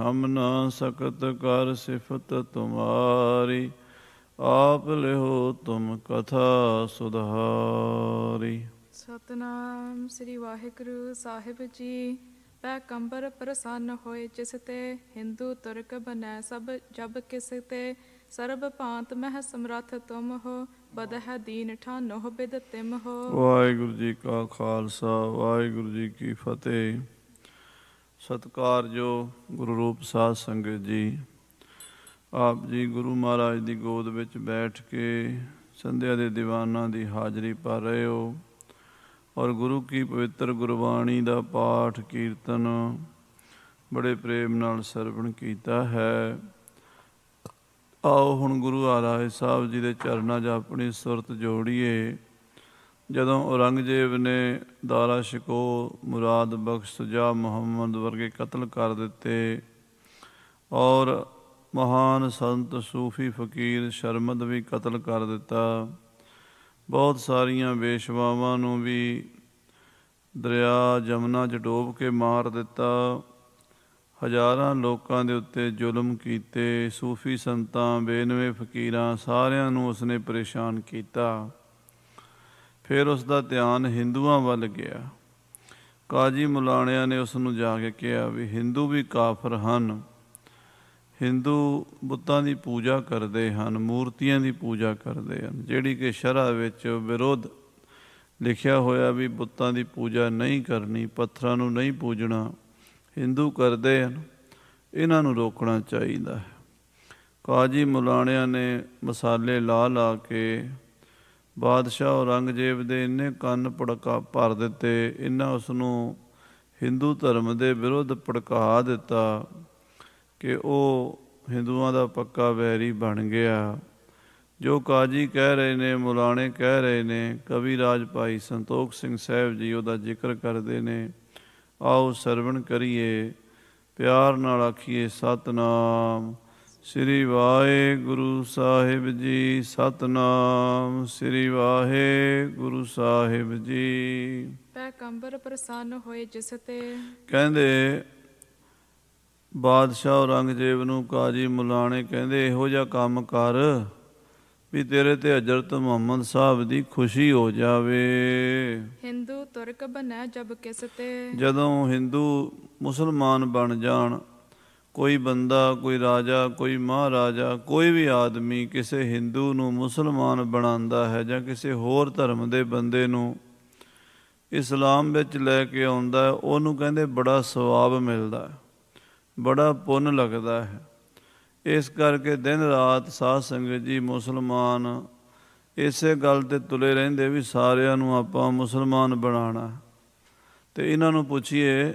ਹਮ ਨਾ ਸਕਤ ਕਰ ਸਿਫਤ ਤੁਮਾਰੀ ਆਪ ਲਿਹੋ ਤੁਮ ਕਥਾ ਸੁਧਾਰੀ ਸਤਨਾਮ ਸ੍ਰੀ ਵਾਹਿਗੁਰੂ ਸਾਹਿਬ ਜੀ ਪੈ ਕੰਬਰ ਪ੍ਰਸੰਨ ਹੋਏ ਜਿਸ ਤੇ ਹਿੰਦੂ ਤੁਰਕ ਬਨੈ ਸਭ ਜਬ ਕਿਸ ਤੇ ਸਰਬ ਭਾਂਤ ਮਹਿ ਸਮਰਥ ਤੁਮ ਹੋ ਬਦਹ ਦੀਨ ਠਾਨੋ ਬਿਦ ਤਿਮ ਹੋ ਵਾਹਿਗੁਰੂ ਜੀ ਕਾ ਖਾਲਸਾ ਵਾਹਿਗੁਰੂ ਜੀ ਕੀ ਫਤਿਹ ਸਤਕਾਰਯੋਗ ਗੁਰੂ ਰੂਪ ਸਾਧ ਸੰਗਤ ਜੀ ਆਪ ਜੀ ਗੁਰੂ ਮਹਾਰਾਜ ਦੀ ਗੋਦ ਵਿੱਚ ਬੈਠ ਕੇ ਸੰਧਿਆ ਦੇ ਦੀਵਾਨਾਂ ਦੀ ਹਾਜ਼ਰੀ ਭਰ ਰਹੇ ਹੋ ਔਰ ਗੁਰੂ ਕੀ ਪਵਿੱਤਰ ਗੁਰਬਾਣੀ ਦਾ ਪਾਠ ਕੀਰਤਨ ਬੜੇ ਪ੍ਰੇਮ ਨਾਲ ਸਰਵਣ ਕੀਤਾ ਹੈ ਆਓ ਹੁਣ ਗੁਰੂ ਆਰਾਏ ਸਾਹਿਬ ਜੀ ਦੇ ਚਰਨਾਂ 'ਚ ਆਪਣੀ ਸੁਰਤ ਜੋੜੀਏ ਜਦੋਂ ਔਰੰਗਜ਼ੇਬ ਨੇ ਦਾਰਾ ਸ਼ਿਕੋ ਮੁਰਾਦ ਬਖਸ਼ ਜਾ ਮੁਹੰਮਦ ਵਰਗੇ ਕਤਲ ਕਰ ਦਿੱਤੇ ਔਰ ਮਹਾਨ ਸੰਤ ਸੂਫੀ ਫਕੀਰ ਸ਼ਰਮਦ ਵੀ ਕਤਲ ਕਰ ਦਿੱਤਾ ਬਹੁਤ ਸਾਰੀਆਂ ਬੇਸ਼ਵਾਵਾਂ ਨੂੰ ਵੀ ਦਰਿਆ ਜਮਨਾ ਚ ਡੋਬ ਕੇ ਮਾਰ ਦਿੱਤਾ ਹਜ਼ਾਰਾਂ ਲੋਕਾਂ ਦੇ ਉੱਤੇ ਜ਼ੁਲਮ ਕੀਤੇ ਸੂਫੀ ਸੰਤਾਂ ਬੇਨਵੇਂ ਫਕੀਰਾਂ ਸਾਰਿਆਂ ਨੂੰ ਉਸਨੇ ਪਰੇਸ਼ਾਨ ਕੀਤਾ ਫਿਰ ਉਸ ਦਾ ਧਿਆਨ ਹਿੰਦੂਆਂ ਵੱਲ ਗਿਆ ਕਾਜੀ ਮੁਲਾਣਿਆਂ ਨੇ ਉਸ ਨੂੰ ਜਾ ਕੇ ਕਿਹਾ ਵੀ ਹਿੰਦੂ ਵੀ ਕਾਫਰ ਹਨ ਹਿੰਦੂ ਬੁੱਤਾਂ ਦੀ ਪੂਜਾ ਕਰਦੇ ਹਨ ਮੂਰਤੀਆਂ ਦੀ ਪੂਜਾ ਕਰਦੇ ਹਨ ਜਿਹੜੀ ਕਿ ਸ਼ਰਾ ਵਿੱਚ ਵਿਰੋਧ ਲਿਖਿਆ ਹੋਇਆ ਵੀ ਬੁੱਤਾਂ ਦੀ ਪੂਜਾ ਨਹੀਂ ਕਰਨੀ ਪੱਥਰਾਂ ਨੂੰ ਨਹੀਂ ਪੂਜਣਾ ਹਿੰਦੂ ਕਰਦੇ ਹਨ ਇਹਨਾਂ ਨੂੰ ਰੋਕਣਾ ਚਾਹੀਦਾ ਹੈ ਕਾਜੀ ਮੁਲਾਣਿਆਂ ਨੇ ਮਸਾਲੇ ਲਾ ਲਾ ਕੇ ਬਾਦਸ਼ਾਹ ਔਰੰਗਜ਼ੇਬ ਦੇ ਇੰਨੇ ਕੰਨ ਪੜਕਾ ਭਰ ਦਿੱਤੇ ਇੰਨਾ ਉਸ ਨੂੰ ਹਿੰਦੂ ਧਰਮ ਦੇ ਵਿਰੁੱਧ ਪੜਕਾ ਦਿੱਤਾ ਕਿ ਉਹ ਹਿੰਦੂਆਂ ਦਾ ਪੱਕਾ ਵੈਰੀ ਬਣ ਗਿਆ ਜੋ ਕਾਜੀ ਕਹਿ ਰਹੇ ਨੇ ਮੁਲਾਣੇ ਕਹਿ ਰਹੇ ਨੇ ਕਵੀ ਰਾਜ ਭਾਈ ਸੰਤੋਖ ਸਿੰਘ ਸਾਹਿਬ ਜੀ ਉਹਦਾ ਜ਼ਿਕਰ ਕਰਦੇ ਨੇ ਆਓ ਸਰਵਣ ਕਰੀਏ ਪਿਆਰ ਨਾਲ ਆਖੀਏ ਸਤਨਾਮ ਸ੍ਰੀ ਵਾਹਿਗੁਰੂ ਸਾਹਿਬ ਜੀ ਸਤਨਾਮ ਸ੍ਰੀ ਵਾਹਿਗੁਰੂ ਸਾਹਿਬ ਜੀ ਪੈਗੰਬਰ ਪ੍ਰਸੰਨ ਹੋਏ ਜਿਸ ਤੇ ਕਹਿੰਦੇ ਬਾਦਸ਼ਾਹ ਔਰੰਗਜ਼ੇਬ ਨੂੰ ਕਾਜੀ ਮੁਲਾਣੇ ਕਹਿੰਦੇ ਇਹੋ ਜਿਹਾ ਕੰਮ ਕਰ ਵੀ ਤੇਰੇ ਤੇ ਹਜ਼ਰਤ ਮੁਹੰਮਦ ਸਾਹਿਬ ਦੀ ਖੁਸ਼ੀ ਹੋ ਜਾਵੇ ਹਿੰਦੂ ਤੁਰਕ ਬਣਾ ਜਬ ਕਿਸ ਤੇ ਜਦੋਂ ਹਿੰਦੂ ਮੁਸਲਮਾਨ ਬਣ ਜਾਣ ਕੋਈ ਬੰਦਾ ਕੋਈ ਰਾਜਾ ਕੋਈ ਮਹਾਰਾਜਾ ਕੋਈ ਵੀ ਆਦਮੀ ਕਿਸੇ ਹਿੰਦੂ ਨੂੰ ਮੁਸਲਮਾਨ ਬਣਾਉਂਦਾ ਹੈ ਜਾਂ ਕਿਸੇ ਹੋਰ ਧਰਮ ਦੇ ਬੰਦੇ ਨੂੰ ਇਸਲਾਮ ਵਿੱਚ ਲੈ ਕੇ ਆਉਂਦਾ ਉਹਨੂੰ ਕਹਿੰਦੇ ਬੜਾ ਸਵਾਬ ਮਿਲਦਾ ਬੜਾ ਪੁੰਨ ਲੱਗਦਾ ਹੈ ਇਸ ਕਰਕੇ ਦਿਨ ਰਾਤ ਸਾਧ ਸੰਗਤ ਜੀ ਮੁਸਲਮਾਨ ਇਸੇ ਗੱਲ ਤੇ ਤੁਲੇ ਰਹਿੰਦੇ ਵੀ ਸਾਰਿਆਂ ਨੂੰ ਆਪਾਂ ਮੁਸਲਮਾਨ ਬਣਾਉਣਾ ਤੇ ਇਹਨਾਂ ਨੂੰ ਪੁੱਛੀਏ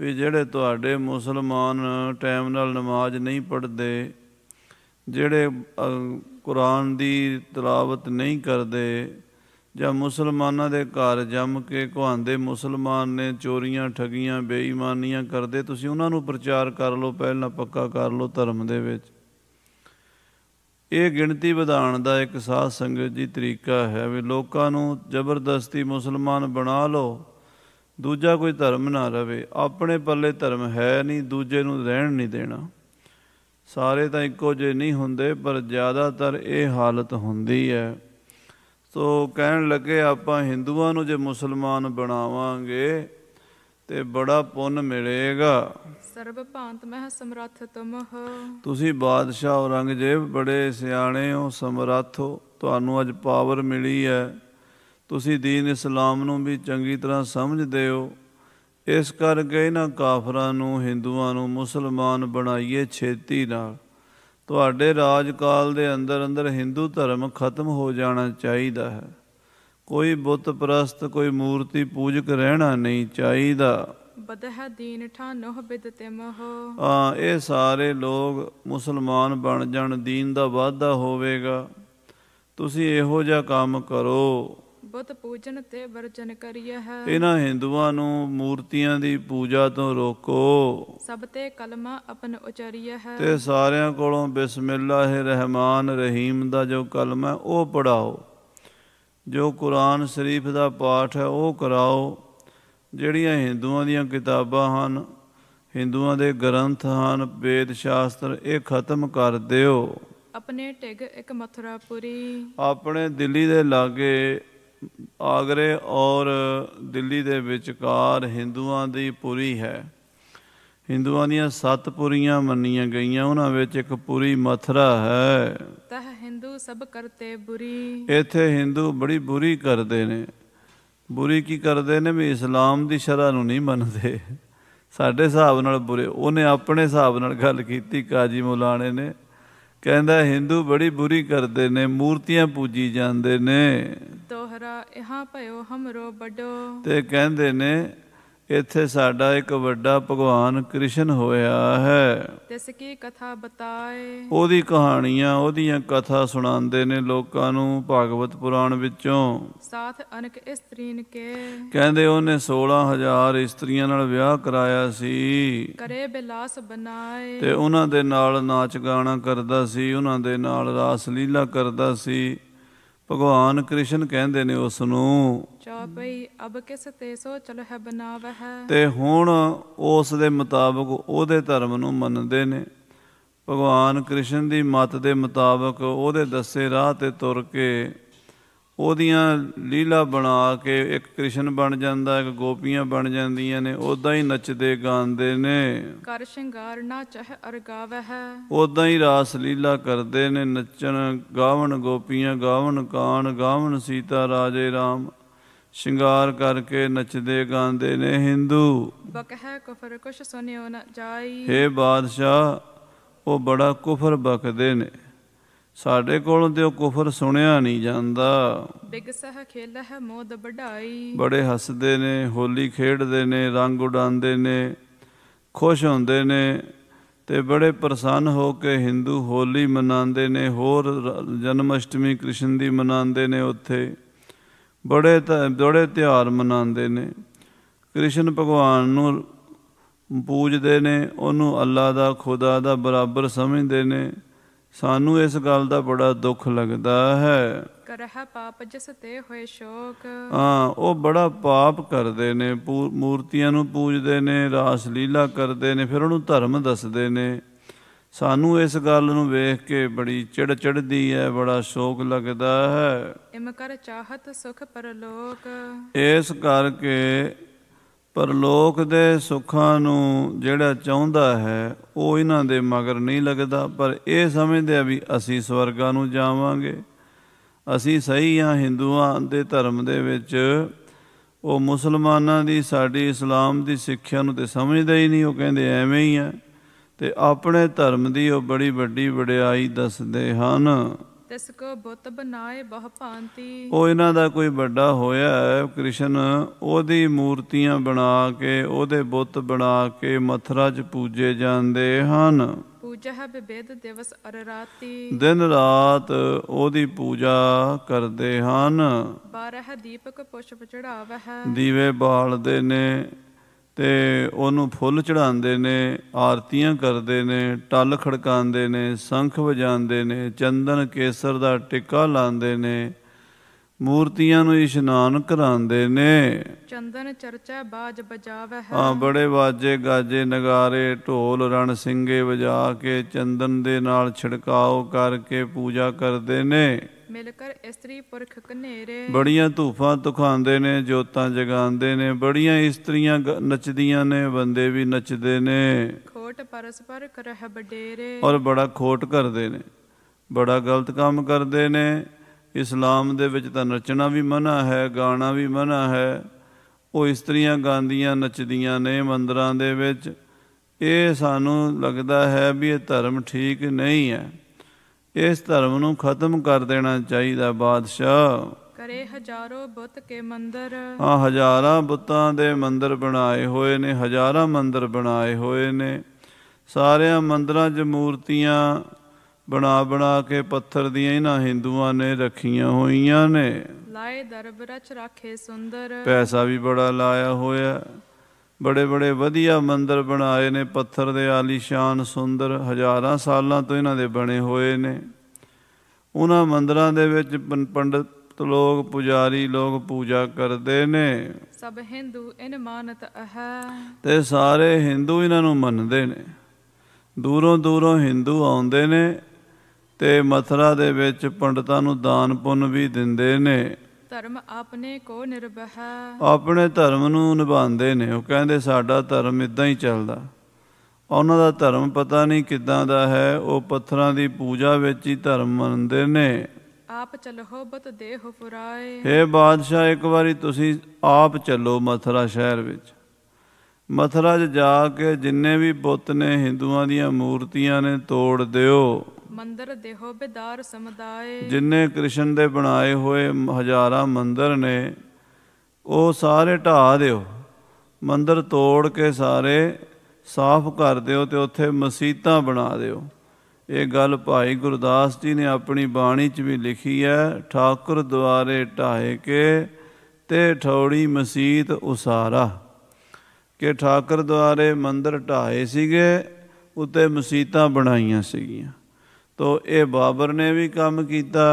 ਵੀ ਜਿਹੜੇ ਤੁਹਾਡੇ ਮੁਸਲਮਾਨ ਟਾਈਮ ਨਾਲ ਨਮਾਜ਼ ਨਹੀਂ ਪੜ੍ਹਦੇ ਜਿਹੜੇ ਕੁਰਾਨ ਦੀ ਤਲਾਵਤ ਨਹੀਂ ਕਰਦੇ ਜਾਂ ਮੁਸਲਮਾਨਾਂ ਦੇ ਘਰ ਜੰਮ ਕੇ ਘਵਾਂਦੇ ਮੁਸਲਮਾਨ ਨੇ ਚੋਰੀਆਂ ਠਗੀਆਂ ਬੇਈਮਾਨੀਆਂ ਕਰਦੇ ਤੁਸੀਂ ਉਹਨਾਂ ਨੂੰ ਪ੍ਰਚਾਰ ਕਰ ਲਓ ਪਹਿਲਾਂ ਪੱਕਾ ਕਰ ਲਓ ਧਰਮ ਦੇ ਵਿੱਚ ਇਹ ਗਿਣਤੀ ਵਧਾਉਣ ਦਾ ਇੱਕ ਸਾਧ ਸੰਗਤ ਜੀ ਤਰੀਕਾ ਹੈ ਵੀ ਲੋਕਾਂ ਨੂੰ ਜ਼ਬਰਦਸਤੀ ਮੁਸਲਮਾਨ ਬਣਾ ਲਓ ਦੂਜਾ ਕੋਈ ਧਰਮ ਨਾ ਰਵੇ ਆਪਣੇ ਪੱਲੇ ਧਰਮ ਹੈ ਨਹੀਂ ਦੂਜੇ ਨੂੰ ਰਹਿਣ ਨਹੀਂ ਦੇਣਾ ਸਾਰੇ ਤਾਂ ਇੱਕੋ ਜਿਹੇ ਨਹੀਂ ਹੁੰਦੇ ਪਰ ਜ਼ਿਆਦਾਤਰ ਇਹ ਹਾਲਤ ਹੁੰਦੀ ਹੈ ਸੋ ਕਹਿਣ ਲੱਗੇ ਆਪਾਂ ਹਿੰਦੂਆਂ ਨੂੰ ਜੇ ਮੁਸਲਮਾਨ ਬਣਾਵਾਂਗੇ ਤੇ ਬੜਾ ਪੁੰਨ ਮਿਲੇਗਾ ਸਰਬ ਭਾਂਤ ਮਹ ਸਮਰੱਥ ਤਮਹ ਤੁਸੀਂ ਬਾਦਸ਼ਾਹ ਔਰੰਗਜ਼ੇਬ ਬੜੇ ਸਿਆਣੇ ਹੋ ਸਮਰੱਥ ਹੋ ਤੁਹਾਨੂੰ ਅੱਜ ਪਾਵਰ ਮਿਲੀ ਹੈ ਤੁਸੀਂ دین ਇਸਲਾਮ ਨੂੰ ਵੀ ਚੰਗੀ ਤਰ੍ਹਾਂ ਸਮਝਦੇ ਹੋ ਇਸ ਕਰਕੇ ਇਹਨਾਂ ਕਾਫਰਾਂ ਨੂੰ ਹਿੰਦੂਆਂ ਨੂੰ ਮੁਸਲਮਾਨ ਬਣਾਈਏ ਛੇਤੀ ਨਾਲ ਤੁਹਾਡੇ ਰਾਜਕਾਲ ਦੇ ਅੰਦਰ ਅੰਦਰ ਹਿੰਦੂ ਧਰਮ ਖਤਮ ਹੋ ਜਾਣਾ ਚਾਹੀਦਾ ਹੈ ਕੋਈ ਬੁੱਤ ਪ੍ਰਸਤ ਕੋਈ ਮੂਰਤੀ ਪੂਜਕ ਰਹਿਣਾ ਨਹੀਂ ਚਾਹੀਦਾ ਬਦਹ ਦੀਨ ਠਾਨੋਹ ਤਿਮਹ ਆ ਇਹ ਸਾਰੇ ਲੋਕ ਮੁਸਲਮਾਨ ਬਣ ਜਾਣ ਦੀਨ ਦਾ ਵਾਅਦਾ ਹੋਵੇਗਾ ਤੁਸੀਂ ਇਹੋ ਜਿਹਾ ਕੰਮ ਕਰੋ ਬੁੱਤ ਪੂਜਨ ਤੇ ਵਰਜਨ ਕਰਿਆ ਹੈ ਇਹਨਾਂ ਹਿੰਦੂਆਂ ਨੂੰ ਮੂਰਤੀਆਂ ਦੀ ਪੂਜਾ ਤੋਂ ਰੋਕੋ ਸਭ ਤੇ ਕਲਮਾ ਆਪਨ ਉਚਾਰਿਆ ਹੈ ਤੇ ਸਾਰਿਆਂ ਕੋਲੋਂ ਬਿਸਮਿਲ੍ਲਾਹਿ ਰਹਿਮਾਨ ਰਹੀਮ ਦਾ ਜੋ ਕਲਮਾ ਉਹ ਪੜਾਓ ਜੋ ਕੁਰਾਨ ਸ਼ਰੀਫ ਦਾ ਪਾਠ ਹੈ ਉਹ ਕਰਾਓ ਜਿਹੜੀਆਂ ਹਿੰਦੂਆਂ ਦੀਆਂ ਕਿਤਾਬਾਂ ਹਨ ਹਿੰਦੂਆਂ ਦੇ ਗ੍ਰੰਥ ਹਨ ਵੇਦ ਸ਼ਾਸਤਰ ਇਹ ਖਤਮ ਕਰ ਦਿਓ ਆਪਣੇ ਟਿਗ ਇੱਕ ਮਥੁਰਾਪੁਰੀ ਆਪਣੇ ਦਿੱਲੀ ਦੇ ਲਾਗੇ ਆਗਰੇ ਔਰ ਦਿੱਲੀ ਦੇ ਵਿਚਕਾਰ ਹਿੰਦੂਆਂ ਦੀ ਪੂਰੀ ਹੈ ਹਿੰਦੂਆਂ ਦੀਆਂ ਸੱਤ ਪੁਰੀਆਂ ਮੰਨੀਆਂ ਗਈਆਂ ਉਹਨਾਂ ਵਿੱਚ ਇੱਕ ਪੂਰੀ ਮਥਰਾ ਹੈ ਤਹ ਹਿੰਦੂ ਸਭ ਕਰਤੇ ਬੁਰੀ ਇੱਥੇ ਹਿੰਦੂ ਬੜੀ ਬੁਰੀ ਕਰਦੇ ਨੇ ਬੁਰੀ ਕੀ ਕਰਦੇ ਨੇ ਵੀ ਇਸਲਾਮ ਦੀ ਸ਼ਰਾ ਨੂੰ ਨਹੀਂ ਮੰਨਦੇ ਸਾਡੇ ਹਿਸਾਬ ਨਾਲ ਬੁਰੇ ਉਹਨੇ ਆਪਣੇ ਹਿਸਾਬ ਨਾਲ ਗੱਲ ਕੀਤੀ ਕਾਜੀ ਮੌਲਾਣੇ ਨੇ ਕਹਿੰਦਾ ਹਿੰਦੂ ਬੜੀ ਬੁਰੀ ਕਰਦੇ ਨੇ ਮੂਰਤੀਆਂ ਪੂਜੀ ਜਾਂਦੇ ਨੇ ਦੋਹਰਾ ਇਹਾਂ ਭਇਓ ਹਮਰੋ ਵੱਡੋ ਤੇ ਕਹਿੰਦੇ ਨੇ ਇੱਥੇ ਸਾਡਾ ਇੱਕ ਵੱਡਾ ਭਗਵਾਨ ਕ੍ਰਿਸ਼ਨ ਹੋਇਆ ਹੈ ਤਿਸ ਕੀ ਕਥਾ ਬਤਾਏ ਉਹਦੀ ਕਹਾਣੀਆਂ ਉਹਦੀਆਂ ਕਥਾ ਸੁਣਾਉਂਦੇ ਨੇ ਲੋਕਾਂ ਨੂੰ ਭਾਗਵਤ ਪੁਰਾਣ ਵਿੱਚੋਂ ਸਾਥ ਅਨਕ ਇਸਤਰੀਨ ਕੇ ਕਹਿੰਦੇ ਉਹਨੇ 16000 ਇਸਤਰੀਆਂ ਨਾਲ ਵਿਆਹ ਕਰਾਇਆ ਸੀ ਕਰੇ ਬਿਲਾਸ ਬਣਾਏ ਤੇ ਉਹਨਾਂ ਦੇ ਨਾਲ ਨਾਚ ਗਾਣਾ ਕਰਦਾ ਸੀ ਉਹਨਾਂ ਦੇ ਨਾਲ ਰਾਸ ਲੀਲਾ ਕਰਦਾ ਸੀ ਭਗਵਾਨ ਕ੍ਰਿਸ਼ਨ ਕਹਿੰਦੇ ਨੇ ਉਸ ਨੂੰ ਚਾਪਈ ਅਬ ਕਿਸ ਤੇ ਸੋ ਚਲੋ ਹੈ ਬਨਾਵ ਹੈ ਤੇ ਹੁਣ ਉਸ ਦੇ ਮੁਤਾਬਕ ਉਹਦੇ ਧਰਮ ਨੂੰ ਮੰਨਦੇ ਨੇ ਭਗਵਾਨ ਕ੍ਰਿਸ਼ਨ ਦੀ ਮਤ ਦੇ ਮੁਤਾਬਕ ਉਹਦੇ ਦੱਸੇ ਰਾਹ ਤੇ ਤੁਰ ਕੇ ਉਹਦੀਆਂ ਲੀਲਾ ਬਣਾ ਕੇ ਇੱਕ ਕ੍ਰਿਸ਼ਨ ਬਣ ਜਾਂਦਾ ਇੱਕ ਗੋਪੀਆਂ ਬਣ ਜਾਂਦੀਆਂ ਨੇ ਉਦਾਂ ਹੀ ਨੱਚਦੇ ਗਾਉਂਦੇ ਨੇ ਕਰ ਸ਼ਿੰਗਾਰ ਨਾ ਚਹ ਅਰਗਾਵਹਿ ਉਦਾਂ ਹੀ ਰਾਸ ਲੀਲਾ ਕਰਦੇ ਨੇ ਨੱਚਣ ਗਾਵਣ ਗੋਪੀਆਂ ਗਾਵਣ ਕਾਨ ਗਾਵਣ ਸੀਤਾ ਰਾਜੇ RAM ਸ਼ਿੰਗਾਰ ਕਰਕੇ ਨੱਚਦੇ ਗਾਉਂਦੇ ਨੇ Hindu ਬਕਹਿ ਕਫਰ ਕੁਛ ਸੁਨਿਓ ਨਾ ਜਾਈ ਹੈ ਬਾਦਸ਼ਾਹ ਉਹ ਬੜਾ ਕੁਫਰ ਬਕਦੇ ਨੇ ਸਾਡੇ ਕੋਲ ਤੇ ਉਹ ਕੁਫਰ ਸੁਣਿਆ ਨਹੀਂ ਜਾਂਦਾ ਸਹ ਖੇਲ ਹੈ ਮੋਦ ਬੜਾਈ ਬੜੇ ਹੱਸਦੇ ਨੇ ਹੋਲੀ ਖੇਡਦੇ ਨੇ ਰੰਗ ਉਡਾਉਂਦੇ ਨੇ ਖੁਸ਼ ਹੁੰਦੇ ਨੇ ਤੇ ਬੜੇ ਪ੍ਰਸੰਨ ਹੋ ਕੇ Hindu ਹੋਲੀ ਮਨਾਉਂਦੇ ਨੇ ਹੋਰ ਜਨਮ ਅਸ਼ਟਮੀ ਕ੍ਰਿਸ਼ਨ ਦੀ ਮਨਾਉਂਦੇ ਨੇ ਉੱਥੇ ਬੜੇ ਬੜੇ ਤਿਹਾਰ ਮਨਾਉਂਦੇ ਨੇ ਕ੍ਰਿਸ਼ਨ ਭਗਵਾਨ ਨੂੰ ਪੂਜਦੇ ਨੇ ਉਹਨੂੰ ਅੱਲਾ ਦਾ ਖੁਦਾ ਦਾ ਬਰਾਬਰ ਸਮਝਦੇ ਨੇ ਸਾਨੂੰ ਇਸ ਗੱਲ ਦਾ ਬੜਾ ਦੁੱਖ ਲੱਗਦਾ ਹੈ ਕਰਹ ਪਾਪ ਜਿਸ ਤੇ ਹੋਏ ਸ਼ੋਕ ਹਾਂ ਉਹ ਬੜਾ ਪਾਪ ਕਰਦੇ ਨੇ ਮੂਰਤੀਆਂ ਨੂੰ ਪੂਜਦੇ ਨੇ ਰਾਸ ਲੀਲਾ ਕਰਦੇ ਨੇ ਫਿਰ ਉਹਨੂੰ ਧਰਮ ਦੱਸਦੇ ਨੇ ਸਾਨੂੰ ਇਸ ਗੱਲ ਨੂੰ ਵੇਖ ਕੇ ਬੜੀ ਚਿੜ ਚੜਦੀ ਹੈ ਬੜਾ ਸ਼ੋਕ ਲੱਗਦਾ ਹੈ ਇਮ ਕਰ ਚਾਹਤ ਸੁਖ ਪਰਲੋਕ ਇਸ ਕਰਕੇ ਪਰ ਲੋਕ ਦੇ ਸੁੱਖਾਂ ਨੂੰ ਜਿਹੜਾ ਚਾਹੁੰਦਾ ਹੈ ਉਹ ਇਹਨਾਂ ਦੇ ਮਗਰ ਨਹੀਂ ਲੱਗਦਾ ਪਰ ਇਹ ਸਮਝਦੇ ਆ ਵੀ ਅਸੀਂ ਸਵਰਗਾਂ ਨੂੰ ਜਾਵਾਂਗੇ ਅਸੀਂ ਸਹੀ ਆ ਹਿੰਦੂਆਂ ਦੇ ਧਰਮ ਦੇ ਵਿੱਚ ਉਹ ਮੁਸਲਮਾਨਾਂ ਦੀ ਸਾਡੀ ਇਸਲਾਮ ਦੀ ਸਿੱਖਿਆ ਨੂੰ ਤੇ ਸਮਝਦੇ ਹੀ ਨਹੀਂ ਉਹ ਕਹਿੰਦੇ ਐਵੇਂ ਹੀ ਆ ਤੇ ਆਪਣੇ ਧਰਮ ਦੀ ਉਹ ਬੜੀ ਵੱਡੀ ਵਡਿਆਈ ਦੱਸਦੇ ਹਨ ਤਿਸ ਬੁੱਤ ਬਨਾਏ ਬਹੁ ਭਾਂਤੀ ਉਹ ਇਹਨਾਂ ਦਾ ਕੋਈ ਵੱਡਾ ਹੋਇਆ ਹੈ ਕ੍ਰਿਸ਼ਨ ਉਹਦੀ ਮੂਰਤੀਆਂ ਬਣਾ ਕੇ ਉਹਦੇ ਬੁੱਤ ਬਣਾ ਕੇ ਮਥਰਾ 'ਚ ਪੂਜੇ ਜਾਂਦੇ ਹਨ ਪੂਜਾ ਬਿਬੇਦ ਦਿਵਸ ਅਰ ਰਾਤੀ ਦਿਨ ਰਾਤ ਉਹਦੀ ਪੂਜਾ ਕਰਦੇ ਹਨ ਬਾਰਹ ਦੀਪਕ ਪੁਸ਼ਪ ਚੜਾਵਹ ਦੀਵੇ ਬਾਲਦੇ ਨੇ ਤੇ ਉਹਨੂੰ ਫੁੱਲ ਚੜਾਉਂਦੇ ਨੇ ਆਰਤੀਆਂ ਕਰਦੇ ਨੇ ਟੱਲ ਖੜਕਾਉਂਦੇ ਨੇ ਸੰਖ ਵਜਾਉਂਦੇ ਨੇ ਚੰਦਨ ਕੇਸਰ ਦਾ ਟਿੱਕਾ ਲਾਉਂਦੇ ਨੇ ਮੂਰਤੀਆਂ ਨੂੰ ਇਸ਼ਨਾਨ ਕਰਾਉਂਦੇ ਨੇ ਚੰਦਨ ਚਰਚਾ ਬਾਜ ਬਜਾਵੇ ਹੈ ਹਾਂ ਬੜੇ ਬਾਜੇ ਗਾਜੇ ਨਗਾਰੇ ਢੋਲ ਰਣ ਸਿੰਘੇ ਵਜਾ ਕੇ ਚੰਦਨ ਦੇ ਨਾਲ ਛਿੜਕਾਓ ਕਰਕੇ ਪੂਜਾ ਕਰਦੇ ਨੇ ਮਿਲ ਕਰ ਇਸਤਰੀ ਪੁਰਖ ਕਨੇਰੇ ਬੜੀਆਂ ਧੂਫਾਂ ਤੁਖਾਉਂਦੇ ਨੇ ਜੋਤਾਂ ਜਗਾਉਂਦੇ ਨੇ ਬੜੀਆਂ ਇਸਤਰੀਆਂ ਨੱਚਦੀਆਂ ਨੇ ਬੰਦੇ ਵੀ ਨੱਚਦੇ ਨੇ ਖੋਟ ਪਰਸਪਰ ਕਰਹਿ ਬਡੇਰੇ ਔਰ ਬੜਾ ਖੋਟ ਕਰਦੇ ਨੇ ਬੜਾ ਗਲਤ ਕੰਮ ਕਰਦੇ ਨੇ ਇਸਲਾਮ ਦੇ ਵਿੱਚ ਤਾਂ ਨੱਚਣਾ ਵੀ ਮਨਾ ਹੈ ਗਾਣਾ ਵੀ ਮਨਾ ਹੈ ਉਹ ਇਸਤਰੀਆਂ ਗਾਉਂਦੀਆਂ ਨੱਚਦੀਆਂ ਨੇ ਮੰਦਰਾਂ ਦੇ ਵਿੱਚ ਇਹ ਸਾਨੂੰ ਲੱਗਦਾ ਹੈ ਵੀ ਇਹ ਧਰਮ ਠੀਕ ਨਹੀਂ ਹੈ ਇਸ ਧਰਮ ਨੂੰ ਖਤਮ ਕਰ ਦੇਣਾ ਚਾਹੀਦਾ ਬਾਦਸ਼ਾਹ ਕਰੇ ਹਜ਼ਾਰੋਂ ਬੁੱਤ ਕੇ ਮੰਦਰ ਹਾਂ ਹਜ਼ਾਰਾਂ ਬੁੱਤਾਂ ਦੇ ਮੰਦਰ ਬਣਾਏ ਹੋਏ ਨੇ ਹਜ਼ਾਰਾਂ ਮੰਦਰ ਬਣਾਏ ਹੋਏ ਨੇ ਸਾਰਿਆਂ ਮੰਦਰਾਂ 'ਚ ਮੂਰਤੀਆਂ ਬਣਾ ਬਣਾ ਕੇ ਪੱਥਰ ਦੀਆਂ ਇਹਨਾਂ ਹਿੰਦੂਆਂ ਨੇ ਰੱਖੀਆਂ ਹੋਈਆਂ ਨੇ ਲਾਏ ਦਰਬ ਰਚ ਰੱਖੇ ਸੁੰਦਰ ਪੈਸਾ ਵੀ ਬੜਾ ਲਾਇਆ ਹੋਇਆ ਬੜੇ ਬੜੇ ਵਧੀਆ ਮੰਦਰ ਬਣਾਏ ਨੇ ਪੱਥਰ ਦੇ ਆਲੀਸ਼ਾਨ ਸੁੰਦਰ ਹਜ਼ਾਰਾਂ ਸਾਲਾਂ ਤੋਂ ਇਹਨਾਂ ਦੇ ਬਣੇ ਹੋਏ ਨੇ ਉਹਨਾਂ ਮੰਦਰਾਂ ਦੇ ਵਿੱਚ ਪੰਡਤ ਲੋਕ ਪੁਜਾਰੀ ਲੋਕ ਪੂਜਾ ਕਰਦੇ ਨੇ ਸਭ ਹਿੰਦੂ ਇਨ ਮਾਨਤ ਅਹ ਤੇ ਸਾਰੇ ਹਿੰਦੂ ਇਹਨਾਂ ਨੂੰ ਮੰਨਦੇ ਨੇ ਦੂਰੋਂ ਦੂਰੋਂ ਹਿੰਦੂ ਆਉਂਦੇ ਨੇ ਤੇ ਮਥਰਾ ਦੇ ਵਿੱਚ ਪੰਡਤਾਂ ਨੂੰ ਦਾਨ ਪੁੰਨ ਵੀ ਦਿੰਦੇ ਨੇ ਧਰਮ ਆਪਣੇ ਕੋ ਨਿਰਭਾ ਆਪਣੇ ਧਰਮ ਨੂੰ ਨਿਭਾਉਂਦੇ ਨੇ ਉਹ ਕਹਿੰਦੇ ਸਾਡਾ ਧਰਮ ਇਦਾਂ ਹੀ ਚੱਲਦਾ ਉਹਨਾਂ ਦਾ ਧਰਮ ਪਤਾ ਨਹੀਂ ਕਿਦਾਂ ਦਾ ਹੈ ਉਹ ਪੱਥਰਾਂ ਦੀ ਪੂਜਾ ਵਿੱਚ ਹੀ ਧਰਮ ਮੰਨਦੇ ਨੇ ਆਪ ਚਲੋ ਬਤ ਦੇਹ ਫੁਰਾਏ हे ਬਾਦਸ਼ਾਹ ਇੱਕ ਵਾਰੀ ਤੁਸੀਂ ਆਪ ਚੱਲੋ ਮਥਰਾ ਸ਼ਹਿਰ ਵਿੱਚ ਮਥਰਾ 'ਚ ਜਾ ਕੇ ਜਿੰਨੇ ਵੀ ਬੁੱਤ ਨੇ ਹਿੰਦੂਆਂ ਦੀਆਂ ਮੂਰਤੀਆਂ ਨੇ ਤੋੜ ਦਿਓ ਮੰਦਰ ਦੇਹੋ ਬਿਦਾਰ ਸਮਦਾਏ ਜਿਨਨੇ ਕ੍ਰਿਸ਼ਨ ਦੇ ਬਣਾਏ ਹੋਏ ਹਜ਼ਾਰਾਂ ਮੰਦਰ ਨੇ ਉਹ ਸਾਰੇ ਢਾ ਦਿਓ ਮੰਦਰ ਤੋੜ ਕੇ ਸਾਰੇ ਸਾਫ਼ ਕਰ ਦਿਓ ਤੇ ਉੱਥੇ ਮਸੀਤਾਂ ਬਣਾ ਦਿਓ ਇਹ ਗੱਲ ਭਾਈ ਗੁਰਦਾਸ ਜੀ ਨੇ ਆਪਣੀ ਬਾਣੀ 'ਚ ਵੀ ਲਿਖੀ ਹੈ ਠਾਕੁਰ ਦੁਆਰੇ ਢਾਏ ਕੇ ਤੇ ਠੌੜੀ ਮਸੀਤ ਉਸਾਰਾ ਕਿ ਠਾਕੁਰ ਦੁਆਰੇ ਮੰਦਰ ਢਾਏ ਸੀਗੇ ਉੱਤੇ ਮਸੀਤਾਂ ਬਣਾਈਆਂ ਸੀਗੀਆਂ ਤੋ ਇਹ ਬਾਬਰ ਨੇ ਵੀ ਕੰਮ ਕੀਤਾ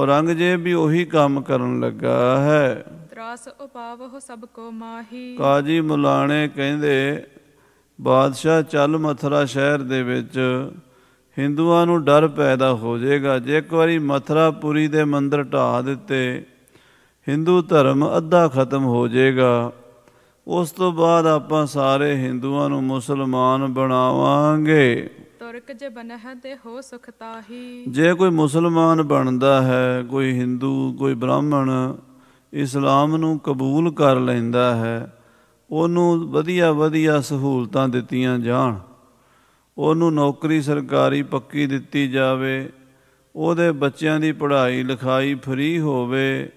ਔਰੰਗਜ਼ੇਬ ਵੀ ਉਹੀ ਕੰਮ ਕਰਨ ਲੱਗਾ ਹੈ ਤਰਾਸ ਹੋ ਸਭ ਕੋ ਮਾਹੀ ਕਾਜੀ ਮੁਲਾਣੇ ਕਹਿੰਦੇ ਬਾਦਸ਼ਾਹ ਚੱਲ ਮਥਰਾ ਸ਼ਹਿਰ ਦੇ ਵਿੱਚ ਹਿੰਦੂਆਂ ਨੂੰ ਡਰ ਪੈਦਾ ਹੋ ਜਾਏਗਾ ਜੇ ਇੱਕ ਵਾਰੀ ਮਥਰਾ ਪੁਰੀ ਦੇ ਮੰਦਰ ਢਾ ਦਿੱਤੇ ਹਿੰਦੂ ਧਰਮ ਅੱਧਾ ਖਤਮ ਹੋ ਜਾਏਗਾ ਉਸ ਤੋਂ ਬਾਅਦ ਆਪਾਂ ਸਾਰੇ ਹਿੰਦੂਆਂ ਨੂੰ ਮੁਸਲਮਾਨ ਬਣਾਵਾਂਗੇ ਤੁਰਕ ਜੇ ਬਨਹ ਤੇ ਹੋ ਸੁਖ ਤਾਹੀ ਜੇ ਕੋਈ ਮੁਸਲਮਾਨ ਬਣਦਾ ਹੈ ਕੋਈ ਹਿੰਦੂ ਕੋਈ ਬ੍ਰਾਹਮਣ ਇਸਲਾਮ ਨੂੰ ਕਬੂਲ ਕਰ ਲੈਂਦਾ ਹੈ ਉਹਨੂੰ ਵਧੀਆ ਵਧੀਆ ਸਹੂਲਤਾਂ ਦਿੱਤੀਆਂ ਜਾਣ ਉਹਨੂੰ ਨੌਕਰੀ ਸਰਕਾਰੀ ਪੱਕੀ ਦਿੱਤੀ ਜਾਵੇ ਉਹਦੇ ਬੱਚਿਆਂ ਦੀ ਪੜ੍ਹਾਈ ਲਿਖਾਈ ਫ੍ਰੀ ਹੋਵੇ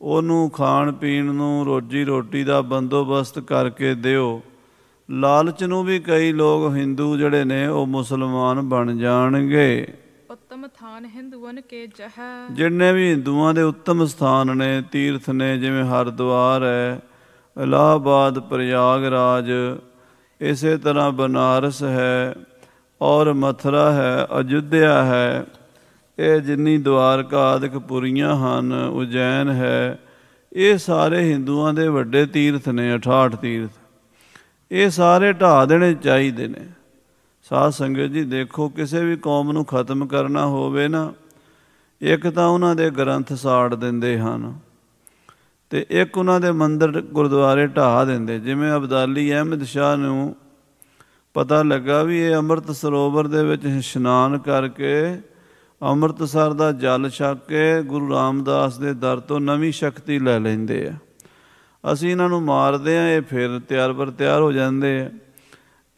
ਉਹਨੂੰ ਖਾਣ ਪੀਣ ਨੂੰ ਰੋਜੀ ਰੋਟੀ ਦਾ ਬੰਦੋਬਸਤ ਕਰਕੇ ਦਿਓ ਲਾਲਚ ਨੂੰ ਵੀ ਕਈ ਲੋਕ ਹਿੰਦੂ ਜਿਹੜੇ ਨੇ ਉਹ ਮੁਸਲਮਾਨ ਬਣ ਜਾਣਗੇ ਉੱਤਮ ਥਾਨ ਹਿੰਦੂਆਂ ਕੇ ਜਹ ਜਿੰਨੇ ਵੀ ਹਿੰਦੂਆਂ ਦੇ ਉੱਤਮ ਸਥਾਨ ਨੇ ਤੀਰਥ ਨੇ ਜਿਵੇਂ ਹਰਦੁਆਰ ਹੈ ਇਲਾਹਾਬਾਦ ਪ੍ਰਯਾਗਰਾਜ ਇਸੇ ਤਰ੍ਹਾਂ ਬਨਾਰਸ ਹੈ ਔਰ ਮਥਰਾ ਹੈ ਅਯੁੱਧਿਆ ਹੈ ਇਹ ਜਿੰਨੀ ਦਵਾਰਕਾ ਆਦਿਕ ਪੁਰੀਆਂ ਹਨ ਉਜੈਨ ਹੈ ਇਹ ਸਾਰੇ ਹਿੰਦੂਆਂ ਦੇ ਵੱਡੇ ਤੀਰਥ ਨੇ 68 ਤੀਰਥ ਇਹ ਸਾਰੇ ਢਾ ਦੇਣੇ ਚਾਹੀਦੇ ਨੇ ਸਾਧ ਸੰਗਤ ਜੀ ਦੇਖੋ ਕਿਸੇ ਵੀ ਕੌਮ ਨੂੰ ਖਤਮ ਕਰਨਾ ਹੋਵੇ ਨਾ ਇੱਕ ਤਾਂ ਉਹਨਾਂ ਦੇ ਗ੍ਰੰਥ ਸਾੜ ਦਿੰਦੇ ਹਨ ਤੇ ਇੱਕ ਉਹਨਾਂ ਦੇ ਮੰਦਰ ਗੁਰਦੁਆਰੇ ਢਾਹ ਦਿੰਦੇ ਜਿਵੇਂ ਅਬਦਾਲੀ ਅਹਿਮਦ ਸ਼ਾਹ ਨੂੰ ਪਤਾ ਲੱਗਾ ਵੀ ਇਹ ਅੰਮ੍ਰਿਤ ਸਰੋਵਰ ਦੇ ਵਿੱਚ ਇਸ਼ਨਾਨ ਕਰਕੇ ਅੰਮ੍ਰਿਤਸਰ ਦਾ ਜਲ ਛੱਕ ਕੇ ਗੁਰੂ ਰਾਮਦਾਸ ਦੇ ਦਰ ਤੋਂ ਨਵੀਂ ਸ਼ਕਤੀ ਲੈ ਲੈਂਦੇ ਆ ਅਸੀਂ ਇਹਨਾਂ ਨੂੰ ਮਾਰਦੇ ਆ ਇਹ ਫਿਰ ਤਿਆਰ ਪਰ ਤਿਆਰ ਹੋ ਜਾਂਦੇ ਆ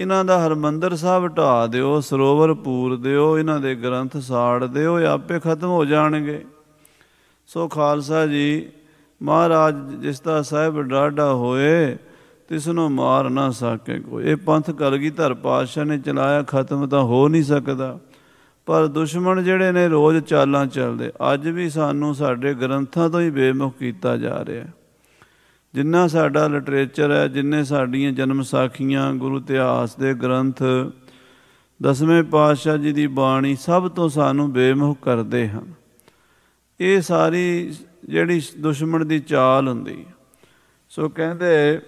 ਇਹਨਾਂ ਦਾ ਹਰਮੰਦਰ ਸਾਹਿਬ ਢਾ ਦਿਓ ਸਰੋਵਰ ਪੂਰ ਦਿਓ ਇਹਨਾਂ ਦੇ ਗ੍ਰੰਥ ਸਾੜ ਦਿਓ ਇਹ ਆਪੇ ਖਤਮ ਹੋ ਜਾਣਗੇ ਸੋ ਖਾਲਸਾ ਜੀ ਮਹਾਰਾਜ ਜਿਸ ਦਾ ਸਾਹਿਬ ਡਾਡਾ ਹੋਏ ਤਿਸ ਨੂੰ ਮਾਰ ਨਾ ਸਕੇ ਕੋਈ ਇਹ ਪੰਥ ਧਰ ਪਾਤਸ਼ਾਹ ਨੇ ਚਲਾਇਆ ਖਤਮ ਤਾਂ ਹੋ ਨਹੀਂ ਸਕਦਾ ਪਰ ਦੁਸ਼ਮਣ ਜਿਹੜੇ ਨੇ ਰੋਜ਼ ਚਾਲਾਂ ਚੱਲਦੇ ਅੱਜ ਵੀ ਸਾਨੂੰ ਸਾਡੇ ਗ੍ਰੰਥਾਂ ਤੋਂ ਹੀ ਬੇਮੁਖ ਕੀਤਾ ਜਾ ਰਿਹਾ ਹੈ ਜਿੰਨਾ ਸਾਡਾ ਲਿਟਰੇਚਰ ਹੈ ਜਿੰਨੇ ਸਾਡੀਆਂ ਜਨਮ ਸਾਖੀਆਂ ਗੁਰੂ ਇਤਿਹਾਸ ਦੇ ਗ੍ਰੰਥ ਦਸਵੇਂ ਪਾਤਸ਼ਾਹ ਜੀ ਦੀ ਬਾਣੀ ਸਭ ਤੋਂ ਸਾਨੂੰ ਬੇਮੁਖ ਕਰਦੇ ਹਨ ਇਹ ਸਾਰੀ ਜਿਹੜੀ ਦੁਸ਼ਮਣ ਦੀ ਚਾਲ ਹੁੰਦੀ ਸੋ ਕਹਿੰਦੇ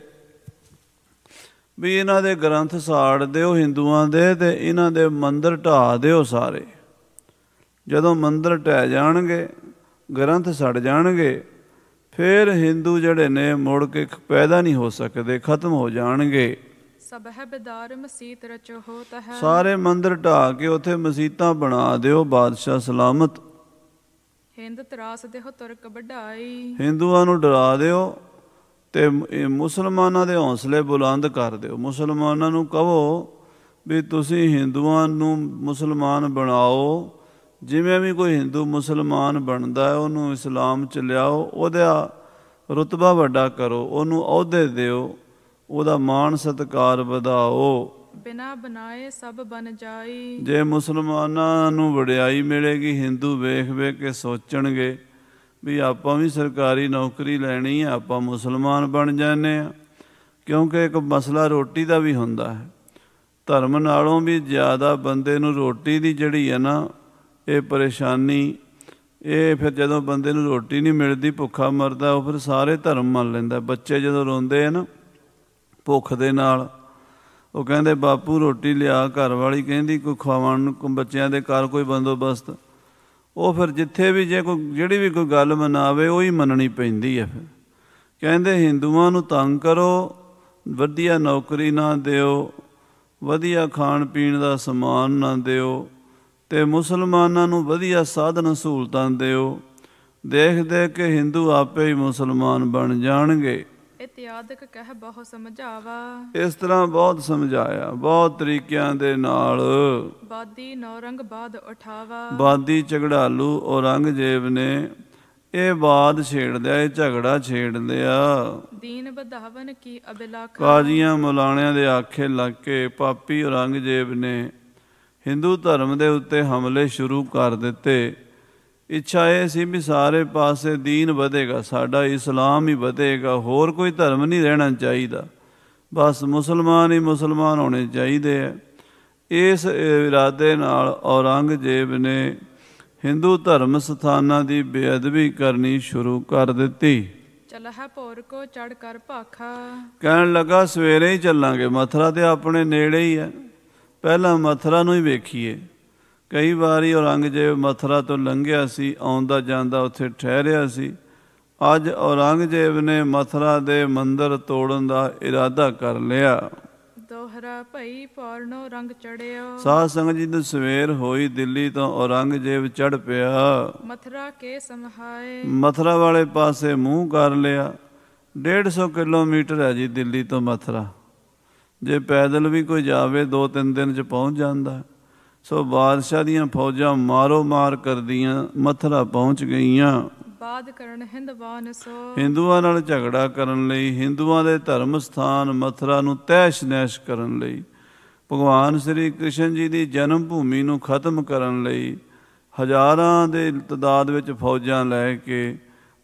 ਵੀ ਇਹਨਾਂ ਦੇ ਗ੍ਰੰਥ ਸਾੜ ਦਿਓ ਹਿੰਦੂਆਂ ਦੇ ਤੇ ਇਹਨਾਂ ਦੇ ਮੰਦਰ ਢਾ ਦਿਓ ਸਾਰੇ ਜਦੋਂ ਮੰਦਰ ਢਹਿ ਜਾਣਗੇ ਗ੍ਰੰਥ ਸੜ ਜਾਣਗੇ ਫਿਰ ਹਿੰਦੂ ਜਿਹੜੇ ਨੇ ਮੁੜ ਕੇ ਪੈਦਾ ਨਹੀਂ ਹੋ ਸਕਦੇ ਖਤਮ ਹੋ ਜਾਣਗੇ ਸਭ ਹੈ ਬਦਾਰ ਮਸੀਤ ਰਚੋ ਤਹ ਸਾਰੇ ਮੰਦਰ ਢਾ ਕੇ ਉਥੇ ਮਸੀਤਾਂ ਬਣਾ ਦਿਓ ਬਾਦਸ਼ਾਹ ਸਲਾਮਤ ਹਿੰਦ ਤਰਾਸ ਦੇਹ ਤੁਰਕ ਵਢਾਈ ਹਿੰਦੂਆਂ ਨੂੰ ਡਰਾ ਦਿਓ ਤੇ ਮੁਸਲਮਾਨਾਂ ਦੇ ਹੌਸਲੇ ਬੁਲੰਦ ਕਰ ਦਿਓ ਮੁਸਲਮਾਨਾਂ ਨੂੰ ਕਹੋ ਵੀ ਤੁਸੀਂ ਹਿੰਦੂਆਂ ਨੂੰ ਮੁਸਲਮਾਨ ਬਣਾਓ ਜਿਵੇਂ ਵੀ ਕੋਈ ਹਿੰਦੂ ਮੁਸਲਮਾਨ ਬਣਦਾ ਹੈ ਉਹਨੂੰ ਇਸਲਾਮ ਚ ਲਿਆਓ ਉਹਦਾ ਰਤਬਾ ਵੱਡਾ ਕਰੋ ਉਹਨੂੰ ਅਹੁਦੇ ਦਿਓ ਉਹਦਾ ਮਾਣ ਸਤਕਾਰ ਵਧਾਓ ਬਿਨਾ ਬਣਾਏ ਸਭ ਬਨ ਜਾਈ ਜੇ ਮੁਸਲਮਾਨਾਂ ਨੂੰ ਵਡਿਆਈ ਮਿਲੇਗੀ ਹਿੰਦੂ ਵੇਖ ਵੇ ਕੇ ਸੋਚਣਗੇ ਵੀ ਆਪਾਂ ਵੀ ਸਰਕਾਰੀ ਨੌਕਰੀ ਲੈਣੀ ਹੈ ਆਪਾਂ ਮੁਸਲਮਾਨ ਬਣ ਜਾਂਦੇ ਆ ਕਿਉਂਕਿ ਇੱਕ ਮਸਲਾ ਰੋਟੀ ਦਾ ਵੀ ਹੁੰਦਾ ਹੈ ਧਰਮ ਨਾਲੋਂ ਵੀ ਜ਼ਿਆਦਾ ਬੰਦੇ ਨੂੰ ਰੋਟੀ ਦੀ ਜਿਹੜੀ ਹੈ ਨਾ ਇਹ ਪਰੇਸ਼ਾਨੀ ਇਹ ਫਿਰ ਜਦੋਂ ਬੰਦੇ ਨੂੰ ਰੋਟੀ ਨਹੀਂ ਮਿਲਦੀ ਭੁੱਖਾ ਮਰਦਾ ਉਹ ਫਿਰ ਸਾਰੇ ਧਰਮ ਮੰਨ ਲੈਂਦਾ ਬੱਚੇ ਜਦੋਂ ਰੋਂਦੇ ਆ ਨਾ ਭੁੱਖ ਦੇ ਨਾਲ ਉਹ ਕਹਿੰਦੇ ਬਾਪੂ ਰੋਟੀ ਲਿਆ ਘਰ ਵਾਲੀ ਕਹਿੰਦੀ ਕੋਈ ਖਵਾਉਣ ਨੂੰ ਬੱਚਿਆਂ ਦੇ ਘਰ ਕੋਈ ਬੰਦੋਬਸਤ ਉਹ ਫਿਰ ਜਿੱਥੇ ਵੀ ਜੇ ਕੋਈ ਜਿਹੜੀ ਵੀ ਕੋਈ ਗੱਲ ਮਨਾਵੇ ਉਹ ਹੀ ਮੰਨਣੀ ਪੈਂਦੀ ਹੈ ਫਿਰ ਕਹਿੰਦੇ ਹਿੰਦੂਆਂ ਨੂੰ ਤੰਗ ਕਰੋ ਵਧੀਆ ਨੌਕਰੀ ਨਾ ਦਿਓ ਵਧੀਆ ਖਾਣ ਪੀਣ ਦਾ ਸਮਾਨ ਨਾ ਦਿਓ ਤੇ ਮੁਸਲਮਾਨਾਂ ਨੂੰ ਵਧੀਆ ਸਾਧਨ ਸਹੂਲਤਾਂ ਦਿਓ ਦੇਖ ਦੇ ਕੇ ਹਿੰਦੂ ਆਪੇ ਹੀ ਮੁਸਲਮਾਨ ਬਣ ਜਾਣਗੇ ਇਤਿਆਦਿਕ ਕਹਿ ਬਹੁ ਸਮਝਾਵਾ ਇਸ ਤਰ੍ਹਾਂ ਬਹੁਤ ਸਮਝਾਇਆ ਬਹੁਤ ਤਰੀਕਿਆਂ ਦੇ ਨਾਲ ਬਾਦੀ ਨੌਰੰਗ ਬਾਦ ਉਠਾਵਾ ਬਾਦੀ ਝਗੜਾਲੂ ਔਰੰਗਜ਼ੇਬ ਨੇ ਇਹ ਬਾਦ ਛੇੜਦਿਆ ਇਹ ਝਗੜਾ ਛੇੜਦਿਆ ਦੀਨ ਬਧਾਵਨ ਕੀ ਅਬਿਲਾਖਾ ਕਾਜ਼ੀਆਂ ਮੌਲਾਣਿਆਂ ਦੇ ਆਖੇ ਲੱਗ ਕੇ ਪਾਪੀ ਔਰੰਗਜ਼ੇਬ ਨੇ ਹਿੰਦੂ ਧਰਮ ਦੇ ਉੱਤੇ ਹਮਲੇ ਸ਼ੁਰੂ ਕਰ ਦਿੱਤੇ ਇੱਛਾ ਇਹ ਸੀ ਵੀ ਸਾਰੇ ਪਾਸੇ دین ਵਧੇਗਾ ਸਾਡਾ ਇਸਲਾਮ ਹੀ ਵਧੇਗਾ ਹੋਰ ਕੋਈ ਧਰਮ ਨਹੀਂ ਰਹਿਣਾ ਚਾਹੀਦਾ ਬਸ ਮੁਸਲਮਾਨ ਹੀ ਮੁਸਲਮਾਨ ਹੋਣੇ ਚਾਹੀਦੇ ਐ ਇਸ ਇਰਾਦੇ ਨਾਲ ਔਰੰਗਜ਼ੇਬ ਨੇ ਹਿੰਦੂ ਧਰਮ ਸਥਾਨਾਂ ਦੀ ਬੇਅਦਬੀ ਕਰਨੀ ਸ਼ੁਰੂ ਕਰ ਦਿੱਤੀ ਚਲਹਾ ਭੋਰ ਕੋ ਚੜ ਕਰ ਭਾਖਾ ਕਹਿਣ ਲੱਗਾ ਸਵੇਰੇ ਹੀ ਚੱਲਾਂਗੇ ਮਥਰਾ ਤੇ ਆਪਣੇ ਨੇੜੇ ਹੀ ਐ ਪਹਿਲਾਂ ਮਥਰਾ ਨੂੰ ਹੀ ਵੇਖੀਏ ਕਈ ਵਾਰੀ ਔਰੰਗਜ਼ੇਬ ਮਥਰਾ ਤੋਂ ਲੰਘਿਆ ਸੀ ਆਉਂਦਾ ਜਾਂਦਾ ਉੱਥੇ ਠਹਿਰਿਆ ਸੀ ਅੱਜ ਔਰੰਗਜ਼ੇਬ ਨੇ ਮਥਰਾ ਦੇ ਮੰਦਰ ਤੋੜਨ ਦਾ ਇਰਾਦਾ ਕਰ ਲਿਆ ਦੋਹਰਾ ਭਈ ਪੌਰਨੋ ਰੰਗ ਚੜਿਓ ਸਾਧ ਸੰਗਤ ਜੀ ਨੂੰ ਸਵੇਰ ਹੋਈ ਦਿੱਲੀ ਤੋਂ ਔਰੰਗਜ਼ੇਬ ਚੜ ਪਿਆ ਮਥਰਾ ਕੇ ਸੰਹਾਏ ਮਥਰਾ ਵਾਲੇ ਪਾਸੇ ਮੂੰਹ ਕਰ ਲਿਆ 150 ਕਿਲੋਮੀਟਰ ਹੈ ਜੀ ਦਿੱਲੀ ਤੋਂ ਮਥਰਾ ਜੇ ਪੈਦਲ ਵੀ ਕੋਈ ਜਾਵੇ 2-3 ਦਿਨ ਚ ਪਹੁੰਚ ਜਾਂਦਾ ਸੋ ਬਾਦਸ਼ਾਹ ਦੀਆਂ ਫੌਜਾਂ ਮਾਰੋ ਮਾਰ ਕਰਦੀਆਂ ਮਥਰਾ ਪਹੁੰਚ ਗਈਆਂ ਬਾਦ ਕਰਨ ਹਿੰਦਵਾਨ ਸੋ ਹਿੰਦੂਆਂ ਨਾਲ ਝਗੜਾ ਕਰਨ ਲਈ ਹਿੰਦੂਆਂ ਦੇ ਧਰਮ ਸਥਾਨ ਮਥਰਾ ਨੂੰ ਤੈਸ਼ ਨੈਸ਼ ਕਰਨ ਲਈ ਭਗਵਾਨ ਸ੍ਰੀ ਕ੍ਰਿਸ਼ਨ ਜੀ ਦੀ ਜਨਮ ਭੂਮੀ ਨੂੰ ਖਤਮ ਕਰਨ ਲਈ ਹਜ਼ਾਰਾਂ ਦੇ ਤਦਾਦ ਵਿੱਚ ਫੌਜਾਂ ਲੈ ਕੇ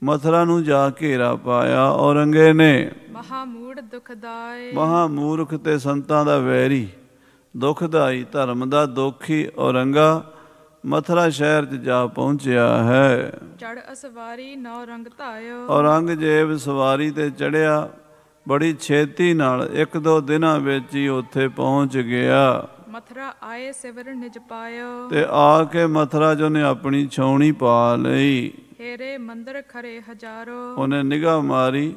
ਮਥਰਾ ਨੂੰ ਜਾ ਘੇਰਾ ਪਾਇਆ ਔਰੰਗੇ ਨੇ ਮਹਾਮੂੜ ਦੁਖਦਾਈ ਮਹਾਮੂਰਖ ਤੇ ਸੰਤਾਂ ਦਾ ਵੈਰੀ ਦੁਖਦਾਈ ਧਰਮ ਦਾ ਦੋਖੀ ਔਰੰਗਾ ਮਥਰਾ ਸ਼ਹਿਰ 'ਚ ਜਾ ਪਹੁੰਚਿਆ ਹੈ ਚੜ ਅਸਵਾਰੀ ਨੌ ਰੰਗ ਧਾਇਓ ਔਰੰਗਜ਼ੇਬ ਸਵਾਰੀ ਤੇ ਚੜਿਆ ਬੜੀ ਛੇਤੀ ਨਾਲ ਇੱਕ ਦੋ ਦਿਨਾਂ ਵਿੱਚ ਹੀ ਉੱਥੇ ਪਹੁੰਚ ਗਿਆ ਮਥਰਾ ਆਏ ਸਿਵਰ ਨਿਜ ਪਾਇਓ ਤੇ ਆ ਕੇ ਮਥਰਾ ਜੋ ਨੇ ਆਪਣੀ ਛਾਉਣੀ ਪਾ ਲਈ ਤੇਰੇ ਮੰਦਰ ਖਰੇ ਹਜ਼ਾਰੋ ਉਹਨੇ ਨਿਗਾਹ ਮਾਰੀ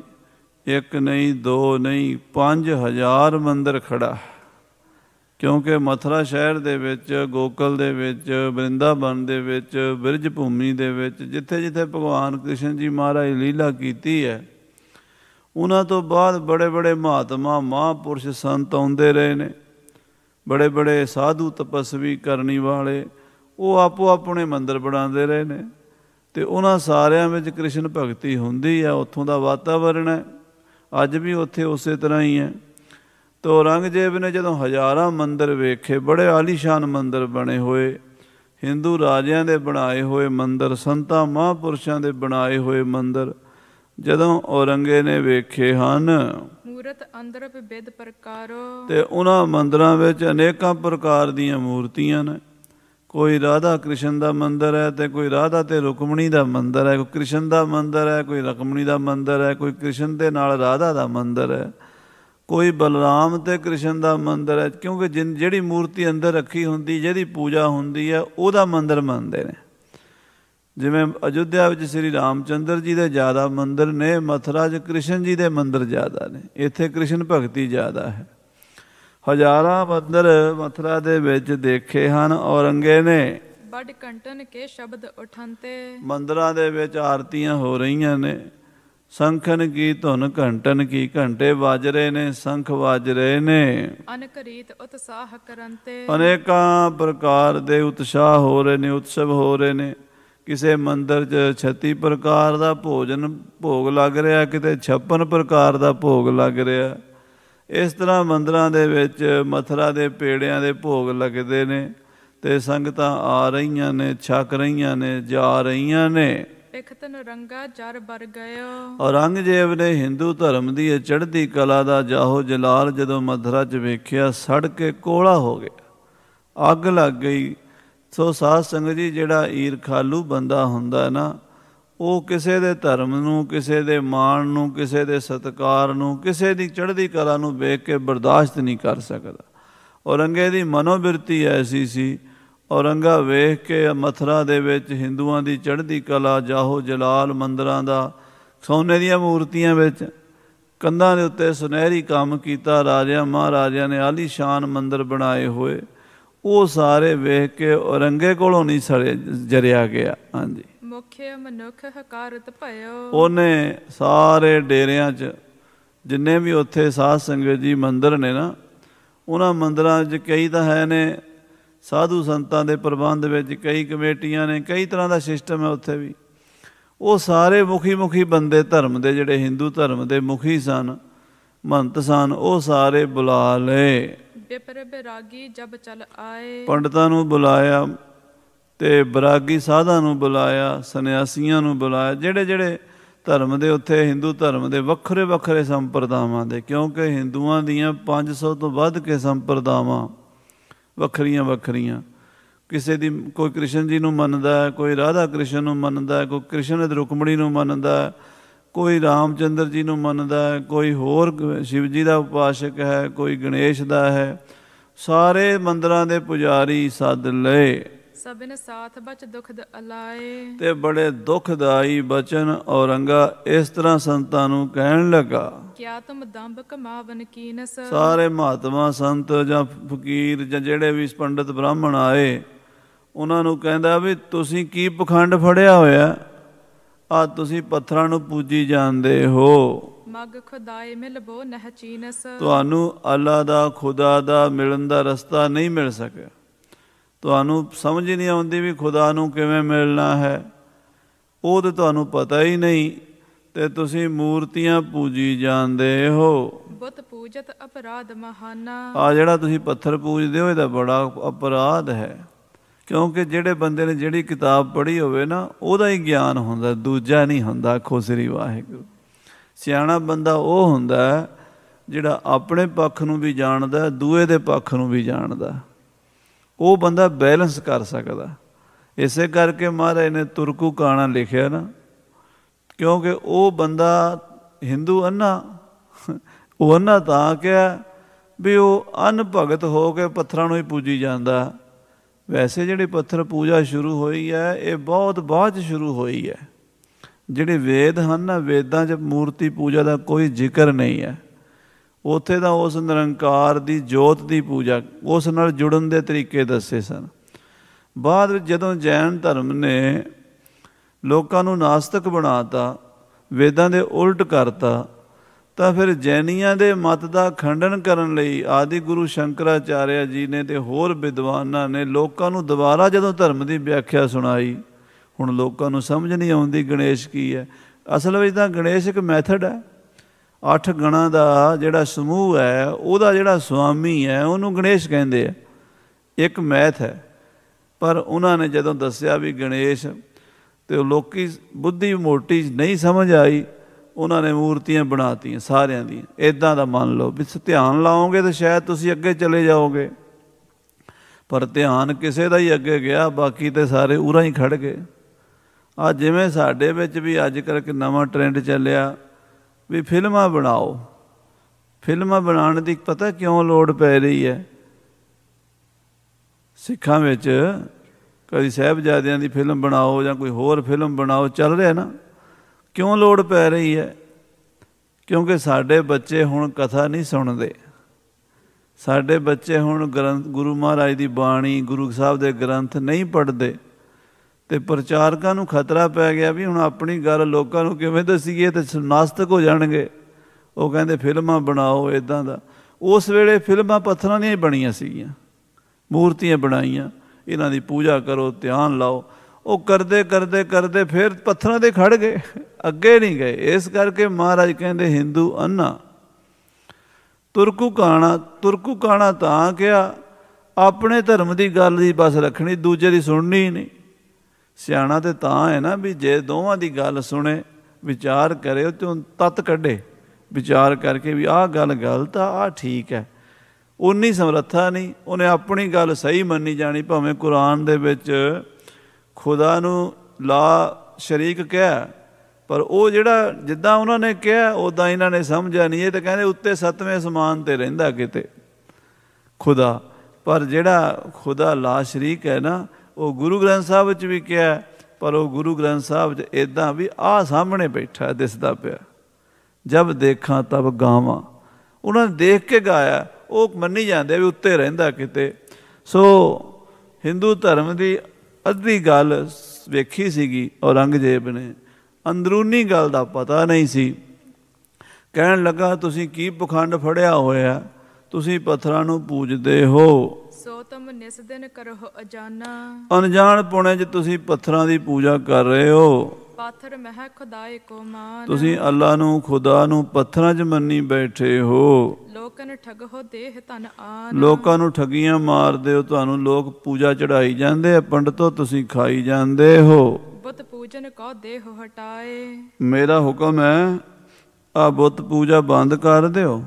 ਇੱਕ ਨਹੀਂ ਦੋ ਨਹੀਂ 5000 ਮੰਦਰ ਖੜਾ ਕਿਉਂਕਿ ਮਥਰਾ ਸ਼ਹਿਰ ਦੇ ਵਿੱਚ ਗੋਕਲ ਦੇ ਵਿੱਚ ਬ੍ਰਿੰਦਾਵਨ ਦੇ ਵਿੱਚ ਬਿਰਜ ਭੂਮੀ ਦੇ ਵਿੱਚ ਜਿੱਥੇ ਜਿੱਥੇ ਭਗਵਾਨ ਕ੍ਰਿਸ਼ਨ ਜੀ ਮਹਾਰਾਜ ਲੀਲਾ ਕੀਤੀ ਹੈ ਉਹਨਾਂ ਤੋਂ ਬਾਅਦ ਬੜੇ ਬੜੇ ਮਹਾਤਮਾ ਮਹਾਪੁਰਸ਼ ਸੰਤ ਆਉਂਦੇ ਰਹੇ ਨੇ ਬੜੇ ਬੜੇ ਸਾਧੂ ਤਪਸਵੀ ਕਰਨੀ ਵਾਲੇ ਉਹ ਆਪੋ ਆਪਣੇ ਮੰਦਰ ਬਣਾਉਂਦੇ ਰਹੇ ਨੇ ਤੇ ਉਹਨਾਂ ਸਾਰਿਆਂ ਵਿੱਚ ਕ੍ਰਿਸ਼ਨ ਭਗਤੀ ਹੁੰਦੀ ਆ ਉੱਥੋਂ ਦਾ ਵਾਤਾਵਰਣ ਹੈ ਅੱਜ ਵੀ ਉੱਥੇ ਉਸੇ ਤਰ੍ਹਾਂ ਹੀ ਹੈ ਤੋ ਔਰੰਗਜ਼ੇਬ ਨੇ ਜਦੋਂ ਹਜ਼ਾਰਾਂ ਮੰਦਰ ਵੇਖੇ ਬੜੇ ਆਲੀਸ਼ਾਨ ਮੰਦਰ ਬਣੇ ਹੋਏ Hindu ਰਾਜਿਆਂ ਦੇ ਬਣਾਏ ਹੋਏ ਮੰਦਰ ਸੰਤਾਂ ਮਹਾਪੁਰਸ਼ਾਂ ਦੇ ਬਣਾਏ ਹੋਏ ਮੰਦਰ ਜਦੋਂ ਔਰੰਗੇ ਨੇ ਵੇਖੇ ਹਨ ਮੂਰਤ ਅੰਦਰ ਵਿਦ ਪ੍ਰਕਾਰੋ ਤੇ ਉਹਨਾਂ ਮੰਦਰਾਂ ਵਿੱਚ ਅਨੇਕਾਂ ਪ੍ਰਕਾਰ ਦੀਆਂ ਮੂਰਤੀਆਂ ਨੇ ਕੋਈ ਰਾਧਾ ਕ੍ਰਿਸ਼ਨ ਦਾ ਮੰਦਿਰ ਹੈ ਤੇ ਕੋਈ ਰਾਧਾ ਤੇ ਰੁਕਮਣੀ ਦਾ ਮੰਦਿਰ ਹੈ ਕੋਈ ਕ੍ਰਿਸ਼ਨ ਦਾ ਮੰਦਿਰ ਹੈ ਕੋਈ ਰੁਕਮਣੀ ਦਾ ਮੰਦਿਰ ਹੈ ਕੋਈ ਕ੍ਰਿਸ਼ਨ ਦੇ ਨਾਲ ਰਾਧਾ ਦਾ ਮੰਦਿਰ ਹੈ ਕੋਈ ਬਲਰਾਮ ਤੇ ਕ੍ਰਿਸ਼ਨ ਦਾ ਮੰਦਿਰ ਹੈ ਕਿਉਂਕਿ ਜਿਹੜੀ ਮੂਰਤੀ ਅੰਦਰ ਰੱਖੀ ਹੁੰਦੀ ਜਿਹਦੀ ਪੂਜਾ ਹੁੰਦੀ ਹੈ ਉਹਦਾ ਮੰਦਿਰ ਮੰਨਦੇ ਨੇ ਜਿਵੇਂ ਅਯੁੱਧਿਆ ਵਿੱਚ ਸ੍ਰੀ ਰਾਮਚੰਦਰ ਜੀ ਦੇ ਜ਼ਿਆਦਾ ਮੰਦਿਰ ਨੇ ਮਥੁਰਾ 'ਚ ਕ੍ਰਿਸ਼ਨ ਜੀ ਦੇ ਮੰਦਿਰ ਜ਼ਿਆਦਾ ਨੇ ਇੱਥੇ ਕ੍ਰਿਸ਼ਨ ਭਗਤੀ ਜ਼ਿਆਦਾ ਹੈ ਹਜ਼ਾਰਾਂ ਮੰਦਰ ਮਥਰਾ ਦੇ ਵਿੱਚ ਦੇਖੇ ਹਨ ਔਰੰਗੇ ਨੇ ਬੜ ਕੰਟਨ ਕੇ ਸ਼ਬਦ ਉਠੰਤੇ ਮੰਦਰਾਂ ਦੇ ਵਿੱਚ ਆਰਤੀਆਂ ਹੋ ਰਹੀਆਂ ਨੇ ਸੰਖਨ ਕੀ ਧੁਨ ਘੰਟਨ ਕੀ ਘੰਟੇ ਵੱਜ ਰਹੇ ਨੇ ਸੰਖ ਵੱਜ ਰਹੇ ਨੇ ਅਨੇਕ ਰੀਤ ਉਤਸ਼ਾਹ ਕਰੰਤੇ ਅਨੇਕਾਂ ਪ੍ਰਕਾਰ ਦੇ ਉਤਸ਼ਾਹ ਹੋ ਰਹੇ ਨੇ ਉਤਸਵ ਹੋ ਰਹੇ ਨੇ ਕਿਸੇ ਮੰਦਰ 'ਚ 36 ਪ੍ਰਕਾਰ ਦਾ ਭੋਜਨ ਭੋਗ ਲੱਗ ਰਿਹਾ ਕਿਤੇ 56 ਪ੍ਰਕਾਰ ਦਾ ਭੋਗ ਲੱਗ ਰਿਹਾ ਇਸ ਤਰ੍ਹਾਂ ਮੰਦਰਾਂ ਦੇ ਵਿੱਚ ਮਥਰਾ ਦੇ ਪੇੜਿਆਂ ਦੇ ਭੋਗ ਲੱਗਦੇ ਨੇ ਤੇ ਸੰਗਤਾਂ ਆ ਰਹੀਆਂ ਨੇ ਛੱਕ ਰਹੀਆਂ ਨੇ ਜਾ ਰਹੀਆਂ ਨੇ ਇਕ ਤਨ ਰੰਗਾ ਜਰ ਬਰ ਗਇਓ ਔਰੰਗਜ਼ੇਬ ਨੇ ਹਿੰਦੂ ਧਰਮ ਦੀ ਇਹ ਚੜ੍ਹਦੀ ਕਲਾ ਦਾ ਜਾਹੋ ਜਲਾਲ ਜਦੋਂ ਮਥਰਾ 'ਚ ਵੇਖਿਆ ਸੜ ਕੇ ਕੋਲਾ ਹੋ ਗਿਆ ਅੱਗ ਲੱਗ ਗਈ ਸੋ ਸਾਧ ਸੰਗਤ ਜੀ ਜਿਹੜਾ ਈਰਖਾਲੂ ਬੰਦਾ ਹੁੰਦਾ ਨਾ ਉਹ ਕਿਸੇ ਦੇ ਧਰਮ ਨੂੰ ਕਿਸੇ ਦੇ ਮਾਣ ਨੂੰ ਕਿਸੇ ਦੇ ਸਤਕਾਰ ਨੂੰ ਕਿਸੇ ਦੀ ਚੜ੍ਹਦੀ ਕਲਾ ਨੂੰ ਵੇਖ ਕੇ ਬਰਦਾਸ਼ਤ ਨਹੀਂ ਕਰ ਸਕਦਾ ਔਰੰਗੇ ਦੀ ਮਨੋਬਿਰਤੀ ਐਸੀ ਸੀ ਔਰੰਗਾ ਵੇਖ ਕੇ ਮਥਰਾ ਦੇ ਵਿੱਚ ਹਿੰਦੂਆਂ ਦੀ ਚੜ੍ਹਦੀ ਕਲਾ ਜਾਹੋ ਜਲਾਲ ਮੰਦਰਾਂ ਦਾ ਸੋਨੇ ਦੀਆਂ ਮੂਰਤੀਆਂ ਵਿੱਚ ਕੰਧਾਂ ਦੇ ਉੱਤੇ ਸੁਨਹਿਰੀ ਕੰਮ ਕੀਤਾ ਰਾਜਿਆਂ ਮਹਾਰਾਜਿਆਂ ਨੇ ਆਲੀ ਸ਼ਾਨ ਮੰਦਰ ਬਣਾਏ ਹੋਏ ਉਹ ਸਾਰੇ ਵੇਖ ਕੇ ਔਰੰਗੇ ਕੋਲੋਂ ਨਹੀਂ ਸੜਿਆ ਜਰਿਆ ਗਿਆ ਹਾਂਜੀ ਮੁਖੇ ਮਨੁਖ ਹਕਾਰਤ ਭਇਓ ਉਹਨੇ ਸਾਰੇ ਡੇਰਿਆਂ 'ਚ ਜਿੰਨੇ ਵੀ ਉੱਥੇ ਸਾਧ ਸੰਗਤ ਜੀ ਮੰਦਰ ਨੇ ਨਾ ਉਹਨਾਂ ਮੰਦਰਾਂ 'ਚ ਕਈ ਤਾਂ ਹੈ ਨੇ ਸਾਧੂ ਸੰਤਾਂ ਦੇ ਪ੍ਰਬੰਧ ਵਿੱਚ ਕਈ ਕਮੇਟੀਆਂ ਨੇ ਕਈ ਤਰ੍ਹਾਂ ਦਾ ਸਿਸਟਮ ਹੈ ਉੱਥੇ ਵੀ ਉਹ ਸਾਰੇ ਮੁਖੀ ਮੁਖੀ ਬੰਦੇ ਧਰਮ ਦੇ ਜਿਹੜੇ ਹਿੰਦੂ ਧਰਮ ਦੇ ਮੁਖੀ ਸਨ ਮੰਤ ਸਨ ਉਹ ਸਾਰੇ ਬੁਲਾ ਲਏ ਬੇਪਰ ਬੇਰਾਗੀ ਜਬ ਚਲ ਆਏ ਪੰਡਤਾਂ ਨੂੰ ਬੁਲਾਇਆ ਤੇ ਬਰਾਗੀ ਸਾਧਾਂ ਨੂੰ ਬੁਲਾਇਆ ਸੰਨਿਆਸੀਆਂ ਨੂੰ ਬੁਲਾਇਆ ਜਿਹੜੇ ਜਿਹੜੇ ਧਰਮ ਦੇ ਉੱਥੇ Hindu ਧਰਮ ਦੇ ਵੱਖਰੇ ਵੱਖਰੇ ਸੰਪਰਦਾਵਾਂ ਦੇ ਕਿਉਂਕਿ ਹਿੰਦੂਆਂ ਦੀਆਂ 500 ਤੋਂ ਵੱਧ ਕੇ ਸੰਪਰਦਾਵਾਂ ਵੱਖਰੀਆਂ ਵੱਖਰੀਆਂ ਕਿਸੇ ਦੀ ਕੋਈ ਕ੍ਰਿਸ਼ਨ ਜੀ ਨੂੰ ਮੰਨਦਾ ਹੈ ਕੋਈ ਰਾਧਾ ਕ੍ਰਿਸ਼ਨ ਨੂੰ ਮੰਨਦਾ ਹੈ ਕੋਈ ਕ੍ਰਿਸ਼ਨ ਤੇ ਰੁਕਮਣੀ ਨੂੰ ਮੰਨਦਾ ਹੈ ਕੋਈ ਰਾਮਚੰਦਰ ਜੀ ਨੂੰ ਮੰਨਦਾ ਹੈ ਕੋਈ ਹੋਰ ਸ਼ਿਵ ਜੀ ਦਾ ਉਪਾਸ਼ਕ ਹੈ ਕੋਈ ਗਣੇਸ਼ ਦਾ ਹੈ ਸਾਰੇ ਮੰਦਰਾਂ ਦੇ ਪੁਜਾਰੀ ਸੱਦ ਲਏ ਸਭਨ ਸਾਥ ਬਚ ਦੁਖ ਅਲਾਏ ਤੇ ਬੜੇ ਦੁਖਦਾਈ ਬਚਨ ਔਰੰਗਾ ਇਸ ਤਰ੍ਹਾਂ ਸੰਤਾਂ ਨੂੰ ਕਹਿਣ ਲੱਗਾ ਕਿਆ ਤੁਮ ਦੰਭ ਕਮਾਵਨ ਕੀਨਸ ਸਾਰੇ ਮਹਾਤਮਾ ਸੰਤ ਜਾਂ ਫਕੀਰ ਜਾਂ ਜਿਹੜੇ ਵੀ ਪੰਡਤ ਬ੍ਰਾਹਮਣ ਆਏ ਉਹਨਾਂ ਨੂੰ ਕਹਿੰਦਾ ਵੀ ਤੁਸੀਂ ਕੀ ਪਖੰਡ ਫੜਿਆ ਹੋਇਆ ਆ ਤੁਸੀਂ ਪੱਥਰਾਂ ਨੂੰ ਪੂਜੀ ਜਾਂਦੇ ਹੋ ਮਗ ਖੁਦਾਏ ਮਿਲਬੋ ਨਹ ਚੀਨਸ ਤੁਹਾਨੂੰ ਅੱਲਾ ਦਾ ਖੁਦਾ ਦਾ ਮਿਲਣ ਦਾ ਰਸਤਾ ਨਹੀਂ ਮਿਲ ਸਕਿਆ ਤੁਹਾਨੂੰ ਸਮਝ ਨਹੀਂ ਆਉਂਦੀ ਵੀ ਖੁਦਾ ਨੂੰ ਕਿਵੇਂ ਮਿਲਣਾ ਹੈ ਉਹ ਤੇ ਤੁਹਾਨੂੰ ਪਤਾ ਹੀ ਨਹੀਂ ਤੇ ਤੁਸੀਂ ਮੂਰਤੀਆਂ ਪੂਜੀ ਜਾਂਦੇ ਹੋ ਬੁੱਤ ਪੂਜਤ ਅਪਰਾਧ ਮਹਾਨਾ ਆ ਜਿਹੜਾ ਤੁਸੀਂ ਪੱਥਰ ਪੂਜਦੇ ਹੋ ਇਹਦਾ ਬੜਾ ਅਪਰਾਧ ਹੈ ਕਿਉਂਕਿ ਜਿਹੜੇ ਬੰਦੇ ਨੇ ਜਿਹੜੀ ਕਿਤਾਬ ਪੜ੍ਹੀ ਹੋਵੇ ਨਾ ਉਹਦਾ ਹੀ ਗਿਆਨ ਹੁੰਦਾ ਦੂਜਾ ਨਹੀਂ ਹੁੰਦਾ ਖੋਸਰੀ ਵਾਹਿਗੁਰੂ ਸਿਆਣਾ ਬੰਦਾ ਉਹ ਹੁੰਦਾ ਜਿਹੜਾ ਆਪਣੇ ਪੱਖ ਨੂੰ ਵੀ ਜਾਣਦਾ ਦੂਏ ਦੇ ਪੱਖ ਨੂੰ ਵੀ ਜਾਣਦਾ ਉਹ ਬੰਦਾ ਬੈਲੈਂਸ ਕਰ ਸਕਦਾ ਇਸੇ ਕਰਕੇ ਮਹਾਰਾਜ ਨੇ ਤੁਰਕੂ ਕਾਣਾ ਲਿਖਿਆ ਨਾ ਕਿਉਂਕਿ ਉਹ ਬੰਦਾ Hindu ਅੰਨਾ ਉਹ ਅੰਨਾ ਤਾਂ ਕਿਹਾ ਵੀ ਉਹ ਅਨਭਗਤ ਹੋ ਕੇ ਪੱਥਰਾਂ ਨੂੰ ਹੀ ਪੂਜੀ ਜਾਂਦਾ ਵੈਸੇ ਜਿਹੜੀ ਪੱਥਰ ਪੂਜਾ ਸ਼ੁਰੂ ਹੋਈ ਹੈ ਇਹ ਬਹੁਤ ਬਾਅਦ ਸ਼ੁਰੂ ਹੋਈ ਹੈ ਜਿਹੜੇ ਵੇਦ ਹਨ ਨਾ ਵੇਦਾਂ 'ਚ ਮੂਰਤੀ ਪੂਜਾ ਦਾ ਕੋਈ ਜ਼ਿਕਰ ਨਹੀਂ ਹੈ ਉੱਥੇ ਦਾ ਉਸ ਨਿਰੰਕਾਰ ਦੀ ਜੋਤ ਦੀ ਪੂਜਾ ਉਸ ਨਾਲ ਜੁੜਨ ਦੇ ਤਰੀਕੇ ਦੱਸੇ ਸਨ ਬਾਅਦ ਵਿੱਚ ਜਦੋਂ ਜੈਨ ਧਰਮ ਨੇ ਲੋਕਾਂ ਨੂੰ ਨਾਸਤਕ ਬਣਾਤਾ ਵੇਦਾਂ ਦੇ ਉਲਟ ਕਰਤਾ ਤਾਂ ਫਿਰ ਜੈਨੀਆਂ ਦੇ ਮਤ ਦਾ ਖੰਡਨ ਕਰਨ ਲਈ ਆਦੀ ਗੁਰੂ ਸ਼ੰਕਰਾਚਾਰਿਆ ਜੀ ਨੇ ਤੇ ਹੋਰ ਵਿਦਵਾਨਾਂ ਨੇ ਲੋਕਾਂ ਨੂੰ ਦੁਬਾਰਾ ਜਦੋਂ ਧਰਮ ਦੀ ਵਿਆਖਿਆ ਸੁਣਾਈ ਹੁਣ ਲੋਕਾਂ ਨੂੰ ਸਮਝ ਨਹੀਂ ਆਉਂਦੀ ਗਣੇਸ਼ ਕੀ ਹੈ ਅਸਲ ਵਿੱਚ ਤਾਂ ਗਣੇਸ਼ ਇੱਕ ਮੈਥਡ ਹੈ ਅੱਠ ਗਣਾ ਦਾ ਜਿਹੜਾ ਸਮੂਹ ਹੈ ਉਹਦਾ ਜਿਹੜਾ ਸੁਆਮੀ ਹੈ ਉਹਨੂੰ ਗਣੇਸ਼ ਕਹਿੰਦੇ ਆ ਇੱਕ ਮੈਥ ਹੈ ਪਰ ਉਹਨਾਂ ਨੇ ਜਦੋਂ ਦੱਸਿਆ ਵੀ ਗਣੇਸ਼ ਤੇ ਲੋਕੀ ਬੁੱਧੀ ਮੋਟੀ ਨਹੀਂ ਸਮਝ ਆਈ ਉਹਨਾਂ ਨੇ ਮੂਰਤੀਆਂ ਬਣਾਤੀਆਂ ਸਾਰਿਆਂ ਦੀਆਂ ਇਦਾਂ ਦਾ ਮੰਨ ਲਓ ਵੀ ਧਿਆਨ ਲਾਓਗੇ ਤਾਂ ਸ਼ਾਇਦ ਤੁਸੀਂ ਅੱਗੇ ਚਲੇ ਜਾਓਗੇ ਪਰ ਧਿਆਨ ਕਿਸੇ ਦਾ ਹੀ ਅੱਗੇ ਗਿਆ ਬਾਕੀ ਤੇ ਸਾਰੇ ਉਰਾਂ ਹੀ ਖੜ ਗਏ ਆ ਜਿਵੇਂ ਸਾਡੇ ਵਿੱਚ ਵੀ ਅੱਜ ਕਰਕੇ ਨਵਾਂ ਟ੍ਰੈਂਡ ਚੱਲਿਆ ਵੀ ਫਿਲਮਾਂ ਬਣਾਓ ਫਿਲਮਾਂ ਬਣਾਉਣ ਦੀ ਪਤਾ ਕਿਉਂ ਲੋੜ ਪੈ ਰਹੀ ਹੈ ਸਿੱਖਾਂ ਵਿੱਚ ਕਦੀ ਸਹਿਬਜ਼ਾਦਿਆਂ ਦੀ ਫਿਲਮ ਬਣਾਓ ਜਾਂ ਕੋਈ ਹੋਰ ਫਿਲਮ ਬਣਾਓ ਚੱਲ ਰਿਹਾ ਨਾ ਕਿਉਂ ਲੋੜ ਪੈ ਰਹੀ ਹੈ ਕਿਉਂਕਿ ਸਾਡੇ ਬੱਚੇ ਹੁਣ ਕਥਾ ਨਹੀਂ ਸੁਣਦੇ ਸਾਡੇ ਬੱਚੇ ਹੁਣ ਗੁਰੂ ਮਹਾਰਾਜ ਦੀ ਬਾਣੀ ਗੁਰੂ ਸਾਹਿਬ ਦੇ ਗ੍ਰੰਥ ਨਹੀਂ ਪੜ੍ਹਦੇ ਤੇ ਪ੍ਰਚਾਰਕਾਂ ਨੂੰ ਖਤਰਾ ਪੈ ਗਿਆ ਵੀ ਹੁਣ ਆਪਣੀ ਗੱਲ ਲੋਕਾਂ ਨੂੰ ਕਿਵੇਂ ਦੱਸੀਏ ਤੇ ਸਨਾਸਤਕ ਹੋ ਜਾਣਗੇ ਉਹ ਕਹਿੰਦੇ ਫਿਲਮਾਂ ਬਣਾਓ ਇਦਾਂ ਦਾ ਉਸ ਵੇਲੇ ਫਿਲਮਾਂ ਪੱਥਰਾਂ ਦੀਆਂ ਬਣੀਆਂ ਸੀਗੀਆਂ ਮੂਰਤੀਆਂ ਬਣਾਈਆਂ ਇਹਨਾਂ ਦੀ ਪੂਜਾ ਕਰੋ ਧਿਆਨ ਲਾਓ ਉਹ ਕਰਦੇ ਕਰਦੇ ਕਰਦੇ ਫਿਰ ਪੱਥਰਾਂ ਦੇ ਖੜ ਗਏ ਅੱਗੇ ਨਹੀਂ ਗਏ ਇਸ ਕਰਕੇ ਮਹਾਰਾਜ ਕਹਿੰਦੇ Hindu ਅੰਨਾ ਤੁਰਕੂ ਕਾਣਾ ਤੁਰਕੂ ਕਾਣਾ ਤਾਂ ਕਿਹਾ ਆਪਣੇ ਧਰਮ ਦੀ ਗੱਲ ਦੀ ਬਸ ਰੱਖਣੀ ਦੂਜੇ ਦੀ ਸੁਣਨੀ ਨਹੀਂ ਸਿਆਣਾ ਤੇ ਤਾਂ ਹੈ ਨਾ ਵੀ ਜੇ ਦੋਵਾਂ ਦੀ ਗੱਲ ਸੁਣੇ ਵਿਚਾਰ ਕਰੇ ਉਹ ਤੇ ਤਤ ਕੱਢੇ ਵਿਚਾਰ ਕਰਕੇ ਵੀ ਆਹ ਗੱਲ ਗਲਤ ਆ ਆ ਠੀਕ ਹੈ ਉਨੀ ਸਮਰੱਥਾ ਨਹੀਂ ਉਹਨੇ ਆਪਣੀ ਗੱਲ ਸਹੀ ਮੰਨੀ ਜਾਣੀ ਭਾਵੇਂ ਕੁਰਾਨ ਦੇ ਵਿੱਚ ਖੁਦਾ ਨੂੰ ਲਾ ਸ਼ਰੀਕ ਕਿਹਾ ਪਰ ਉਹ ਜਿਹੜਾ ਜਿੱਦਾਂ ਉਹਨਾਂ ਨੇ ਕਿਹਾ ਉਦਾਂ ਇਹਨਾਂ ਨੇ ਸਮਝਿਆ ਨਹੀਂ ਇਹ ਤਾਂ ਕਹਿੰਦੇ ਉੱਤੇ ਸਤਵੇਂ ਸਮਾਨ ਤੇ ਰਹਿੰਦਾ ਕਿਤੇ ਖੁਦਾ ਪਰ ਜਿਹੜਾ ਖੁਦਾ ਲਾ ਸ਼ਰੀਕ ਹੈ ਨਾ ਉਹ ਗੁਰੂ ਗ੍ਰੰਥ ਸਾਹਿਬ ਵਿੱਚ ਵੀ ਕਿਹਾ ਪਰ ਉਹ ਗੁਰੂ ਗ੍ਰੰਥ ਸਾਹਿਬ 'ਚ ਇਦਾਂ ਵੀ ਆ ਸਾਹਮਣੇ ਬੈਠਾ ਦਿਸਦਾ ਪਿਆ ਜਦ ਦੇਖਾਂ ਤਬ ਗਾਵਾਂ ਉਹਨਾਂ ਨੇ ਦੇਖ ਕੇ ਗਾਇਆ ਉਹ ਮੰਨੀ ਜਾਂਦੇ ਵੀ ਉੱਤੇ ਰਹਿੰਦਾ ਕਿਤੇ ਸੋ ਹਿੰਦੂ ਧਰਮ ਦੀ ਅੱਧੀ ਗੱਲ ਵੇਖੀ ਸੀਗੀ ਔਰੰਗਜ਼ੇਬ ਨੇ ਅੰਦਰੂਨੀ ਗੱਲ ਦਾ ਪਤਾ ਨਹੀਂ ਸੀ ਕਹਿਣ ਲੱਗਾ ਤੁਸੀਂ ਕੀ ਪਖੰਡ ਫੜਿਆ ਹੋਇਆ ਤੁਸੀਂ ਪੱਥਰਾਂ ਨੂੰ ਪੂਜਦੇ ਹੋ ਸੋ ਤਮ ਨਿਸ ਦਿਨ ਕਰਹੁ ਅਜਾਨਾ ਅਨਜਾਨ ਪੁਣੇ 'ਚ ਤੁਸੀਂ ਪੱਥਰਾਂ ਦੀ ਪੂਜਾ ਕਰ ਰਹੇ ਹੋ ਪਾਥਰ ਮਹਿ ਖੁਦਾਏ ਕੋ ਮਾਨ ਤੁਸੀਂ ਅੱਲਾ ਨੂੰ ਖੁਦਾ ਨੂੰ ਪੱਥਰਾਂ 'ਚ ਮੰਨੀ ਬੈਠੇ ਹੋ ਲੋਕਨ ਠਗੋ ਦੇਹ ਤਨ ਆਨ ਲੋਕਾਂ ਨੂੰ ਠਗੀਆਂ ਮਾਰਦੇ ਹੋ ਤੁਹਾਨੂੰ ਲੋਕ ਪੂਜਾ ਚੜਾਈ ਜਾਂਦੇ ਆ ਪੰਡਤੋ ਤੁਸੀਂ ਖਾਈ ਜਾਂਦੇ ਹੋ ਬੁੱਤ ਪੂਜਨ ਕੋ ਦੇਹ ਹਟਾਏ ਮੇਰਾ ਹੁਕਮ ਹੈ ਆ ਬੁੱਤ ਪੂਜਾ ਬੰਦ ਕਰ ਦਿਓ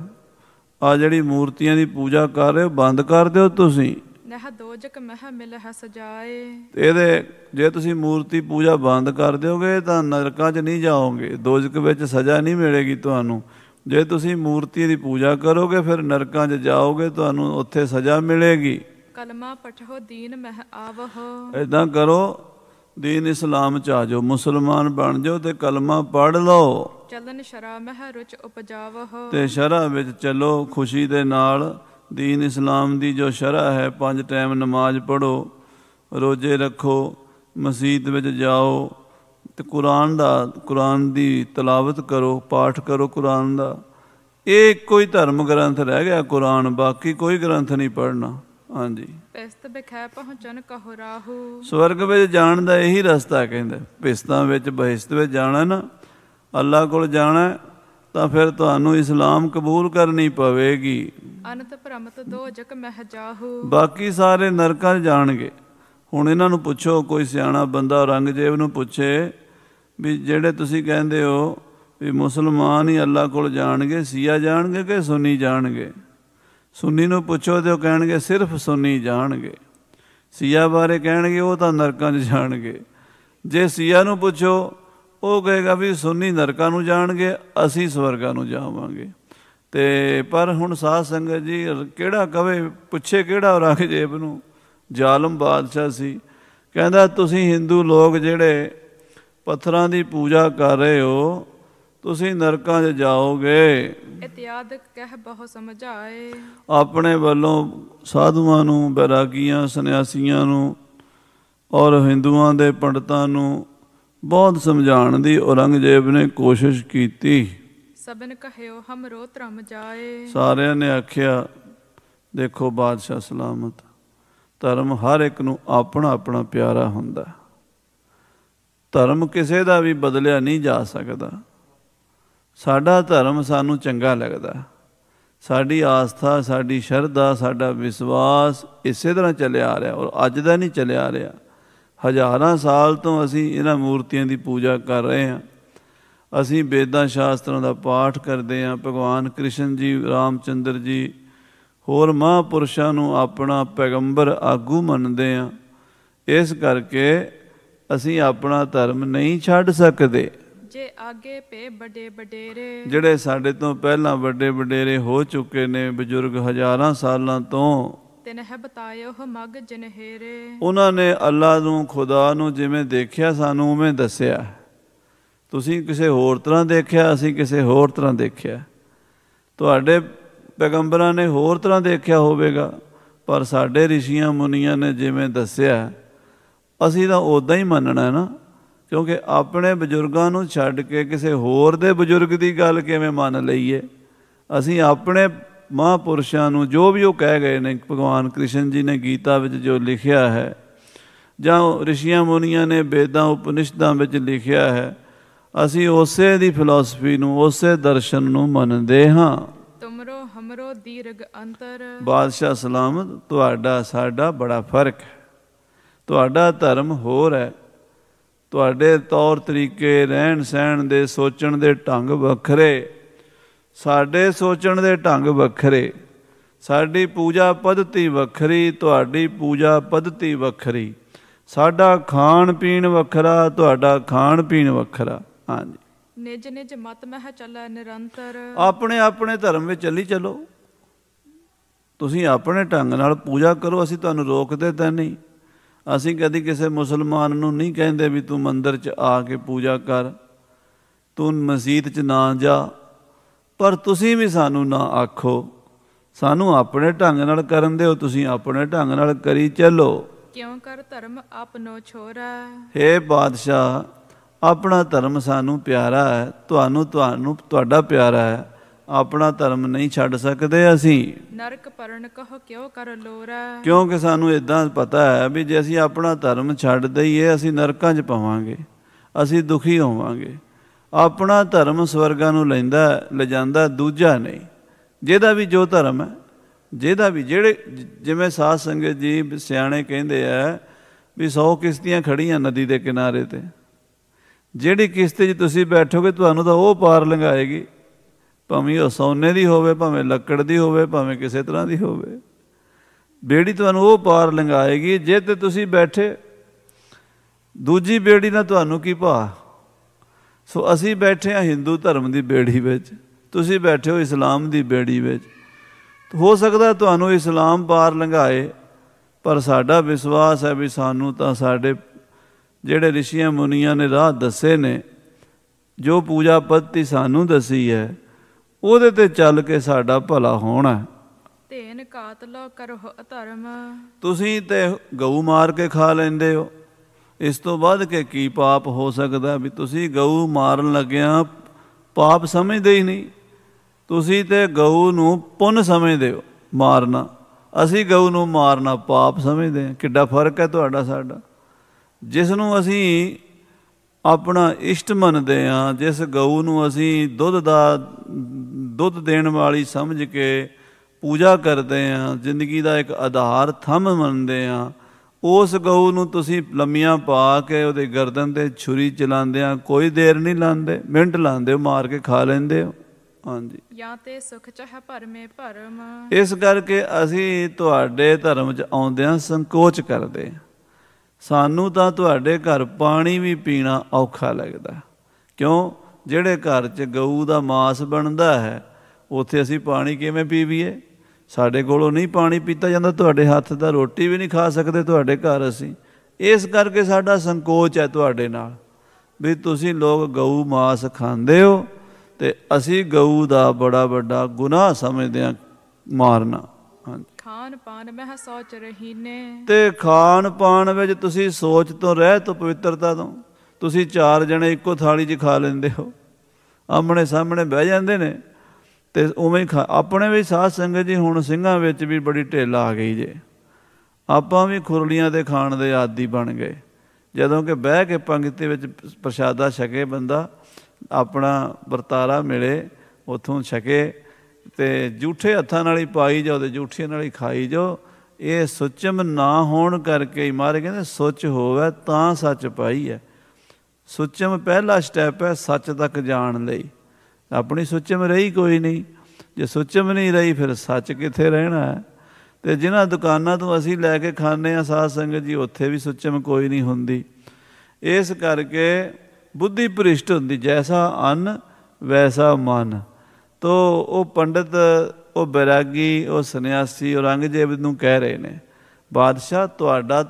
ਆ ਜਿਹੜੀ ਮੂਰਤੀਆਂ ਦੀ ਪੂਜਾ ਕਰ ਰਹੇ ਹੋ ਬੰਦ ਕਰ ਦਿਓ ਤੁਸੀਂ ਨਹ ਦੋਜਕ ਮਹ ਮਿਲ ਹੈ ਸਜਾਏ ਇਹਦੇ ਜੇ ਤੁਸੀਂ ਮੂਰਤੀ ਪੂਜਾ ਬੰਦ ਕਰ ਦਿਓਗੇ ਤਾਂ ਨਰਕਾਂ 'ਚ ਨਹੀਂ ਜਾਓਗੇ ਦੋਜਕ ਵਿੱਚ ਸਜ਼ਾ ਨਹੀਂ ਮਿਲੇਗੀ ਤੁਹਾਨੂੰ ਜੇ ਤੁਸੀਂ ਮੂਰਤੀ ਦੀ ਪੂਜਾ ਕਰੋਗੇ ਫਿਰ ਨਰਕਾਂ 'ਚ ਜਾਓਗੇ ਤੁਹਾਨੂੰ ਉੱਥੇ ਸਜ਼ਾ ਮਿਲੇਗੀ ਕਲਮਾ ਪਠੋ ਦੀਨ ਮਹ ਆਵਹ ਇਦਾਂ ਕਰੋ ਦੀਨ ਇਸਲਾਮ ਚ ਆ ਜਾਓ ਮੁਸਲਮਾਨ ਬਣ ਜਾਓ ਤੇ ਕਲਮਾ ਪੜ ਲਓ ਚਲਨ ਸ਼ਰਾ ਮਹਿ ਰੁਚ ਉਪਜਾਵਹ ਤੇ ਸ਼ਰਾ ਵਿੱਚ ਚਲੋ ਖੁਸ਼ੀ ਦੇ ਨਾਲ ਦੀਨ ਇਸਲਾਮ ਦੀ ਜੋ ਸ਼ਰਾ ਹੈ ਪੰਜ ਟਾਈਮ ਨਮਾਜ਼ ਪੜੋ ਰੋਜ਼ੇ ਰੱਖੋ ਮਸਜਿਦ ਵਿੱਚ ਜਾਓ ਤੇ ਕੁਰਾਨ ਦਾ ਕੁਰਾਨ ਦੀ ਤਲਾਵਤ ਕਰੋ ਪਾਠ ਕਰੋ ਕੁਰਾਨ ਦਾ ਇਹ ਕੋਈ ਧਰਮ ਗ੍ਰੰਥ ਰਹਿ ਗਿਆ ਕੁਰਾਨ ਬਾਕੀ ਕੋਈ ਗ੍ਰੰਥ ਨਹੀਂ ਪੜਨਾ ਹਾਂਜੀ ਪਿਸਤ ਬਖੈ ਪਹੁੰਚਨ ਕਹੋ ਰਾਹੂ ਸਵਰਗ ਵਿੱਚ ਜਾਣ ਦਾ ਇਹੀ ਰਸਤਾ ਕਹਿੰਦੇ ਪਿਸਤਾਂ ਵਿੱਚ ਬਹਿਸ਼ਤ ਵਿੱਚ ਜਾਣਾ ਨਾ ਅੱਲਾ ਕੋਲ ਜਾਣਾ ਤਾਂ ਫਿਰ ਤੁਹਾਨੂੰ ਇਸਲਾਮ ਕਬੂਲ ਕਰਨੀ ਪਵੇਗੀ ਅਨੰਤ ਭ੍ਰਮਤ ਦੋਜਕ ਮਹਿ ਜਾਹੂ ਬਾਕੀ ਸਾਰੇ ਨਰਕਾਂ ਜਾਣਗੇ ਹੁਣ ਇਹਨਾਂ ਨੂੰ ਪੁੱਛੋ ਕੋਈ ਸਿਆਣਾ ਬੰਦਾ ਔਰੰਗਜ਼ੇਬ ਨੂੰ ਪੁੱਛੇ ਵੀ ਜਿਹੜੇ ਤੁਸੀਂ ਕਹਿੰਦੇ ਹੋ ਵੀ ਮੁਸਲਮਾਨ ਹੀ ਅੱਲਾ ਕੋਲ ਜਾਣਗੇ ਸਿਆ ਜਾਣਗੇ ਕਿ ਸੁਨੀ ਜਾਣਗੇ ਸੁੰਨੀ ਨੂੰ ਪੁੱਛੋ ਤੇ ਉਹ ਕਹਿਣਗੇ ਸਿਰਫ ਸੁੰਨੀ ਜਾਣਗੇ ਸਿਆ ਬਾਰੇ ਕਹਿਣਗੇ ਉਹ ਤਾਂ ਨਰਕਾਂ 'ਚ ਜਾਣਗੇ ਜੇ ਸਿਆ ਨੂੰ ਪੁੱਛੋ ਉਹ ਕਹੇਗਾ ਵੀ ਸੁੰਨੀ ਨਰਕਾਂ ਨੂੰ ਜਾਣਗੇ ਅਸੀਂ ਸਵਰਗਾਂ ਨੂੰ ਜਾਵਾਂਗੇ ਤੇ ਪਰ ਹੁਣ ਸਾਧ ਸੰਗਤ ਜੀ ਕਿਹੜਾ ਕਵੇ ਪੁੱਛੇ ਕਿਹੜਾ ਰੱਖ ਜੇਬ ਨੂੰ ਜ਼ਾਲਮ ਬਾਦਸ਼ਾਹ ਸੀ ਕਹਿੰਦਾ ਤੁਸੀਂ ਹਿੰਦੂ ਲੋਕ ਜਿਹੜੇ ਪੱਥਰਾਂ ਦੀ ਪੂਜਾ ਕਰ ਰਹੇ ਹੋ ਤੁਸੀਂ ਨਰਕਾਂ 'ਚ ਜਾਓਗੇ ਇਤਿਆਦ ਕਹਿ ਬਹੁ ਸਮਝਾਏ ਆਪਣੇ ਵੱਲੋਂ ਸਾਧੂਆਂ ਨੂੰ ਬੈਰਾਗੀਆਂ ਸੰਨਿਆਸੀਆਂ ਨੂੰ ਔਰ ਹਿੰਦੂਆਂ ਦੇ ਪੰਡਤਾਂ ਨੂੰ ਬਹੁਤ ਸਮਝਾਉਣ ਦੀ ਔਰੰਗਜ਼ੇਬ ਨੇ ਕੋਸ਼ਿਸ਼ ਕੀਤੀ ਸਭਨ ਕਹਿਓ ਹਮਰੋ ਧਰਮ ਜਾਏ ਸਾਰਿਆਂ ਨੇ ਆਖਿਆ ਦੇਖੋ ਬਾਦਸ਼ਾਹ ਸਲਾਮਤ ਧਰਮ ਹਰ ਇੱਕ ਨੂੰ ਆਪਣਾ ਆਪਣਾ ਪਿਆਰਾ ਹੁੰਦਾ ਧਰਮ ਕਿਸੇ ਦਾ ਵੀ ਬਦਲਿਆ ਨਹੀਂ ਜਾ ਸਕਦਾ ਸਾਡਾ ਧਰਮ ਸਾਨੂੰ ਚੰਗਾ ਲੱਗਦਾ ਸਾਡੀ ਆਸਥਾ ਸਾਡੀ ਸ਼ਰਧਾ ਸਾਡਾ ਵਿਸ਼ਵਾਸ ਇਸੇ ਤਰ੍ਹਾਂ ਚੱਲਿਆ ਆ ਰਿਹਾ ਔਰ ਅੱਜ ਦਾ ਨਹੀਂ ਚੱਲਿਆ ਆ ਰਿਹਾ ਹਜ਼ਾਰਾਂ ਸਾਲ ਤੋਂ ਅਸੀਂ ਇਹਨਾਂ ਮੂਰਤੀਆਂ ਦੀ ਪੂਜਾ ਕਰ ਰਹੇ ਹਾਂ ਅਸੀਂ ਵੇਦਾਂ ਸ਼ਾਸਤਰਾਂ ਦਾ ਪਾਠ ਕਰਦੇ ਹਾਂ ਭਗਵਾਨ ਕ੍ਰਿਸ਼ਨ ਜੀ ਰਾਮਚੰਦਰ ਜੀ ਹੋਰ ਮਹਾਪੁਰਸ਼ਾਂ ਨੂੰ ਆਪਣਾ ਪੈਗੰਬਰ ਆਗੂ ਮੰਨਦੇ ਹਾਂ ਇਸ ਕਰਕੇ ਅਸੀਂ ਆਪਣਾ ਧਰਮ ਨਹੀਂ ਛੱਡ ਸਕਦੇ ਜੇ ਆਗੇ ਪੇ ਵੱਡੇ ਵਡੇਰੇ ਜਿਹੜੇ ਸਾਡੇ ਤੋਂ ਪਹਿਲਾਂ ਵੱਡੇ ਵਡੇਰੇ ਹੋ ਚੁੱਕੇ ਨੇ ਬਜ਼ੁਰਗ ਹਜ਼ਾਰਾਂ ਸਾਲਾਂ ਤੋਂ ਹੈ ਬਤਾਇਓ ਮਗ ਜਨਹੇਰੇ ਉਹਨਾਂ ਨੇ ਅੱਲਾ ਨੂੰ ਖੁਦਾ ਨੂੰ ਜਿਵੇਂ ਦੇਖਿਆ ਸਾਨੂੰ ਉਵੇਂ ਦੱਸਿਆ ਤੁਸੀਂ ਕਿਸੇ ਹੋਰ ਤਰ੍ਹਾਂ ਦੇਖਿਆ ਅਸੀਂ ਕਿਸੇ ਹੋਰ ਤਰ੍ਹਾਂ ਦੇਖਿਆ ਤੁਹਾਡੇ ਪੈਗੰਬਰਾਂ ਨੇ ਹੋਰ ਤਰ੍ਹਾਂ ਦੇਖਿਆ ਹੋਵੇਗਾ ਪਰ ਸਾਡੇ ਰਿਸ਼ੀਆਂ ਮੁਨੀਆਂ ਨੇ ਜਿਵੇਂ ਦੱਸਿਆ ਅਸੀਂ ਤਾਂ ਉਦਾਂ ਹੀ ਮੰਨਣਾ ਹੈ ਨਾ ਕਿਉਂਕਿ ਆਪਣੇ ਬਜ਼ੁਰਗਾਂ ਨੂੰ ਛੱਡ ਕੇ ਕਿਸੇ ਹੋਰ ਦੇ ਬਜ਼ੁਰਗ ਦੀ ਗੱਲ ਕਿਵੇਂ ਮੰਨ ਲਈਏ ਅਸੀਂ ਆਪਣੇ ਮਹਾਪੁਰਸ਼ਾਂ ਨੂੰ ਜੋ ਵੀ ਉਹ ਕਹਿ ਗਏ ਨੇ ਭਗਵਾਨ ਕ੍ਰਿਸ਼ਨ ਜੀ ਨੇ ਗੀਤਾ ਵਿੱਚ ਜੋ ਲਿਖਿਆ ਹੈ ਜਾਂ ਰਿਸ਼ੀਆਂ ਮੁਨੀਆਂ ਨੇ ਵੇਦਾਂ ਉਪਨਿਸ਼ਦਾਂ ਵਿੱਚ ਲਿਖਿਆ ਹੈ ਅਸੀਂ ਉਸੇ ਦੀ ਫਿਲਾਸਫੀ ਨੂੰ ਉਸੇ ਦਰਸ਼ਨ ਨੂੰ ਮੰਨਦੇ ਹਾਂ ਤੁਮਰੋ ਹਮਰੋ ਦੀਰਗ ਅੰਤਰ ਬਾਦਸ਼ਾਹ ਸਲਾਮਤ ਤੁਹਾਡਾ ਸਾਡਾ ਬੜਾ ਫਰਕ ਹੈ ਤੁਹਾਡਾ ਧਰਮ ਹੋਰ ਹੈ ਤੁਹਾਡੇ ਤੌਰ ਤਰੀਕੇ ਰਹਿਣ ਸਹਿਣ ਦੇ ਸੋਚਣ ਦੇ ਢੰਗ ਵੱਖਰੇ ਸਾਡੇ ਸੋਚਣ ਦੇ ਢੰਗ ਵੱਖਰੇ ਸਾਡੀ ਪੂਜਾ ਪਦਤੀ ਵੱਖਰੀ ਤੁਹਾਡੀ ਪੂਜਾ ਪਦਤੀ ਵੱਖਰੀ ਸਾਡਾ ਖਾਣ ਪੀਣ ਵੱਖਰਾ ਤੁਹਾਡਾ ਖਾਣ ਪੀਣ ਵੱਖਰਾ ਹਾਂਜੀ ਨਿਜ ਨਿਜ ਮਤ ਮਹ ਚੱਲੈ ਨਿਰੰਤਰ ਆਪਣੇ ਆਪਣੇ ਧਰਮ ਵਿੱਚ ਚੱਲੀ ਚਲੋ ਤੁਸੀਂ ਆਪਣੇ ਢੰਗ ਨਾਲ ਪੂਜਾ ਕਰੋ ਅਸੀਂ ਤੁਹਾਨੂੰ ਰੋਕਦੇ ਤਾਂ ਨਹੀਂ ਅਸੀਂ ਕਦੀ ਕਿਸੇ ਮੁਸਲਮਾਨ ਨੂੰ ਨਹੀਂ ਕਹਿੰਦੇ ਵੀ ਤੂੰ ਮੰਦਿਰ 'ਚ ਆ ਕੇ ਪੂਜਾ ਕਰ ਤੂੰ ਮਸਜਿਦ 'ਚ ਨਾ ਜਾ ਪਰ ਤੁਸੀਂ ਵੀ ਸਾਨੂੰ ਨਾ ਆਖੋ ਸਾਨੂੰ ਆਪਣੇ ਢੰਗ ਨਾਲ ਕਰਨ ਦਿਓ ਤੁਸੀਂ ਆਪਣੇ ਢੰਗ ਨਾਲ ਕਰੀ ਚੱਲੋ ਕਿਉਂ ਕਰ ਧਰਮ ਆਪਨੋ ਛੋਰਾ ਹੈ ਬਾਦਸ਼ਾਹ ਆਪਣਾ ਧਰਮ ਸਾਨੂੰ ਪਿਆਰਾ ਹੈ ਤੁਹਾਨੂੰ ਤੁਹਾਨੂੰ ਤੁਹਾਡਾ ਪਿਆਰਾ ਹੈ ਆਪਣਾ ਧਰਮ ਨਹੀਂ ਛੱਡ ਸਕਦੇ ਅਸੀਂ ਨਰਕ ਪਰਣ ਕਹ ਕਿਉ ਕਰ ਲੋਰਾ ਕਿਉਂਕਿ ਸਾਨੂੰ ਇਦਾਂ ਪਤਾ ਹੈ ਵੀ ਜੇ ਅਸੀਂ ਆਪਣਾ ਧਰਮ ਛੱਡ ਦਈਏ ਅਸੀਂ ਨਰਕਾਂ 'ਚ ਪਵਾਂਗੇ ਅਸੀਂ ਦੁਖੀ ਹੋਵਾਂਗੇ ਆਪਣਾ ਧਰਮ ਸਵਰਗਾਂ ਨੂੰ ਲੈਂਦਾ ਲਿਜਾਂਦਾ ਦੂਜਾ ਨਹੀਂ ਜਿਹਦਾ ਵੀ ਜੋ ਧਰਮ ਹੈ ਜਿਹਦਾ ਵੀ ਜਿਹੜੇ ਜਿਵੇਂ ਸਾਧ ਸੰਗਤ ਜੀ ਸਿਆਣੇ ਕਹਿੰਦੇ ਆ ਵੀ 100 ਕਿਸ਼ਤੀਆਂ ਖੜੀਆਂ ਨਦੀ ਦੇ ਕਿਨਾਰੇ ਤੇ ਜਿਹੜੀ ਕਿਸ਼ਤੀ 'ਚ ਤੁਸੀਂ ਬੈਠੋਗੇ ਤੁਹਾਨੂੰ ਤਾਂ ਉਹ ਪਾਰ ਲੰਘਾਏਗੀ ਭਾਵੇਂ ਉਹ ਸੋਨੇ ਦੀ ਹੋਵੇ ਭਾਵੇਂ ਲੱਕੜ ਦੀ ਹੋਵੇ ਭਾਵੇਂ ਕਿਸੇ ਤਰ੍ਹਾਂ ਦੀ ਹੋਵੇ ਬੇੜੀ ਤੁਹਾਨੂੰ ਉਹ ਪਾਰ ਲੰਘਾਏਗੀ ਜੇ ਤੇ ਤੁਸੀਂ ਬੈਠੇ ਦੂਜੀ ਬੇੜੀ ਨਾਲ ਤੁਹਾਨੂੰ ਕੀ ਭਾ ਸੋ ਅਸੀਂ ਬੈਠੇ ਆ ਹਿੰਦੂ ਧਰਮ ਦੀ ਬੇੜੀ ਵਿੱਚ ਤੁਸੀਂ ਬੈਠੇ ਹੋ ਇਸਲਾਮ ਦੀ ਬੇੜੀ ਵਿੱਚ ਹੋ ਸਕਦਾ ਤੁਹਾਨੂੰ ਇਸਲਾਮ ਪਾਰ ਲੰਘਾਏ ਪਰ ਸਾਡਾ ਵਿਸ਼ਵਾਸ ਹੈ ਵੀ ਸਾਨੂੰ ਤਾਂ ਸਾਡੇ ਜਿਹੜੇ ਰਿਸ਼ੀਆਂ ਮੁਨੀਆਂ ਨੇ ਰਾਹ ਦੱਸੇ ਨੇ ਜੋ ਪੂਜਾ ਪੱਤੀ ਸਾਨੂੰ ਦਸੀ ਹੈ ਉਹਦੇ ਤੇ ਚੱਲ ਕੇ ਸਾਡਾ ਭਲਾ ਹੋਣਾ ਕਾਤ ਲੋ ਕਰੋ ਧਰਮ ਤੁਸੀਂ ਤੇ ਗਊ ਮਾਰ ਕੇ ਖਾ ਲੈਂਦੇ ਹੋ ਇਸ ਤੋਂ ਵੱਧ ਕੇ ਕੀ ਪਾਪ ਹੋ ਸਕਦਾ ਵੀ ਤੁਸੀਂ ਗਊ ਮਾਰਨ ਲੱਗਿਆ ਪਾਪ ਸਮਝਦੇ ਹੀ ਨਹੀਂ ਤੁਸੀਂ ਤੇ ਗਊ ਨੂੰ ਪੁੰਨ ਸਮਝਦੇ ਹੋ ਮਾਰਨਾ ਅਸੀਂ ਗਊ ਨੂੰ ਮਾਰਨਾ ਪਾਪ ਸਮਝਦੇ ਹਾਂ ਕਿੱਡਾ ਫਰਕ ਹੈ ਤੁਹਾਡਾ ਸਾਡਾ ਜਿਸ ਨੂੰ ਅਸੀਂ ਆਪਣਾ ਇਸ਼ਟ ਮੰਨਦੇ ਆ ਜਿਸ ਗਊ ਨੂੰ ਅਸੀਂ ਦੁੱਧ ਦਾ ਦੁੱਧ ਦੇਣ ਵਾਲੀ ਸਮਝ ਕੇ ਪੂਜਾ ਕਰਦੇ ਆ ਜ਼ਿੰਦਗੀ ਦਾ ਇੱਕ ਆਧਾਰ ਥੰਮ ਮੰਨਦੇ ਆ ਉਸ ਗਊ ਨੂੰ ਤੁਸੀਂ ਲੰਮੀਆਂ ਪਾ ਕੇ ਉਹਦੇ ਗਰਦਨ ਤੇ ਛੁਰੀ ਚਲਾਉਂਦੇ ਆ ਕੋਈ ਦੇਰ ਨਹੀਂ ਲਾਉਂਦੇ ਮਿੰਟ ਲਾਉਂਦੇ ਮਾਰ ਕੇ ਖਾ ਲੈਂਦੇ ਹੋ ਹਾਂਜੀ ਜਾਂ ਤੇ ਸੁਖ ਚਾਹ ਪਰਮੇ ਪਰਮ ਇਸ ਕਰਕੇ ਅਸੀਂ ਤੁਹਾਡੇ ਧਰਮ 'ਚ ਆਉਂਦਿਆਂ ਸੰਕੋਚ ਕਰਦੇ ਆ ਸਾਨੂੰ ਤਾਂ ਤੁਹਾਡੇ ਘਰ ਪਾਣੀ ਵੀ ਪੀਣਾ ਔਖਾ ਲੱਗਦਾ ਕਿਉਂ ਜਿਹੜੇ ਘਰ 'ਚ ਗਊ ਦਾ ਮਾਸ ਬਣਦਾ ਹੈ ਉੱਥੇ ਅਸੀਂ ਪਾਣੀ ਕਿਵੇਂ ਪੀਵੀਏ ਸਾਡੇ ਕੋਲੋਂ ਨਹੀਂ ਪਾਣੀ ਪੀਤਾ ਜਾਂਦਾ ਤੁਹਾਡੇ ਹੱਥ ਦਾ ਰੋਟੀ ਵੀ ਨਹੀਂ ਖਾ ਸਕਦੇ ਤੁਹਾਡੇ ਘਰ ਅਸੀਂ ਇਸ ਕਰਕੇ ਸਾਡਾ ਸੰਕੋਚ ਹੈ ਤੁਹਾਡੇ ਨਾਲ ਵੀ ਤੁਸੀਂ ਲੋਕ ਗਊ ਮਾਸ ਖਾਂਦੇ ਹੋ ਤੇ ਅਸੀਂ ਗਊ ਦਾ ਬੜਾ ਵੱਡਾ ਗੁਨਾਹ ਸਮਝਦੇ ਆ ਮਾਰਨਾ ਖਾਨ ਪਾਨ ਮਹਿ ਸੋਚ ਰਹੀਨੇ ਤੇ ਖਾਨ ਪਾਨ ਵਿੱਚ ਤੁਸੀਂ ਸੋਚ ਤੋਂ ਰਹਿ ਤੋਂ ਪਵਿੱਤਰਤਾ ਤੋਂ ਤੁਸੀਂ ਚਾਰ ਜਣੇ ਇੱਕੋ ਥਾਲੀ 'ਚ ਖਾ ਲੈਂਦੇ ਹੋ ਆਮਣੇ ਸਾਹਮਣੇ ਬਹਿ ਜਾਂਦੇ ਨੇ ਤੇ ਉਵੇਂ ਹੀ ਆਪਣੇ ਵੀ ਸਾਧ ਸੰਗਤ ਜੀ ਹੁਣ ਸਿੰਘਾਂ ਵਿੱਚ ਵੀ ਬੜੀ ਢਿੱਲ ਆ ਗਈ ਜੇ ਆਪਾਂ ਵੀ ਖੁਰਲੀਆਂ ਤੇ ਖਾਣ ਦੇ ਆਦੀ ਬਣ ਗਏ ਜਦੋਂ ਕਿ ਬਹਿ ਕੇ ਪੰਗਤੀ ਵਿੱਚ ਪ੍ਰਸ਼ਾਦਾ ਛਕੇ ਬੰਦਾ ਆਪਣਾ ਵਰਤਾਰਾ ਮਿਲੇ ਉਥੋਂ ਛਕੇ ਤੇ ਝੂਠੇ ਹੱਥਾਂ ਨਾਲ ਹੀ ਪਾਈ ਜਾਓ ਤੇ ਝੂਠੀਆਂ ਨਾਲ ਹੀ ਖਾਈ ਜਾਓ ਇਹ ਸੁਚਮ ਨਾ ਹੋਣ ਕਰਕੇ ਹੀ ਮਾਰੇ ਕਹਿੰਦੇ ਸੁਚ ਹੋਵੇ ਤਾਂ ਸੱਚ ਪਾਈ ਹੈ ਸੁਚਮ ਪਹਿਲਾ ਸਟੈਪ ਹੈ ਸੱਚ ਤੱਕ ਜਾਣ ਲਈ ਆਪਣੀ ਸੁਚਮ ਰਹੀ ਕੋਈ ਨਹੀਂ ਜੇ ਸੁਚਮ ਨਹੀਂ ਰਹੀ ਫਿਰ ਸੱਚ ਕਿੱਥੇ ਰਹਿਣਾ ਹੈ ਤੇ ਜਿਨ੍ਹਾਂ ਦੁਕਾਨਾਂ ਤੋਂ ਅਸੀਂ ਲੈ ਕੇ ਖਾਂਦੇ ਆ ਸਾਧ ਸੰਗਤ ਜੀ ਉੱਥੇ ਵੀ ਸੁਚਮ ਕੋਈ ਨਹੀਂ ਹੁੰਦੀ ਇਸ ਕਰਕੇ ਬੁੱਧੀ ਭ੍ਰਿਸ਼ਟ ਹੁੰਦੀ ਜੈਸਾ ਅੰਨ ਵੈਸਾ ਮਨ ਤੋ ਉਹ ਪੰਡਤ ਉਹ ਬੈਰਾਗੀ ਉਹ ਸੰਨਿਆਸੀ ਔਰੰਗਜ਼ੇਬ ਨੂੰ ਕਹਿ ਰਹੇ ਨੇ ਬਾਦਸ਼ਾਹ ਤੁਹਾਡਾ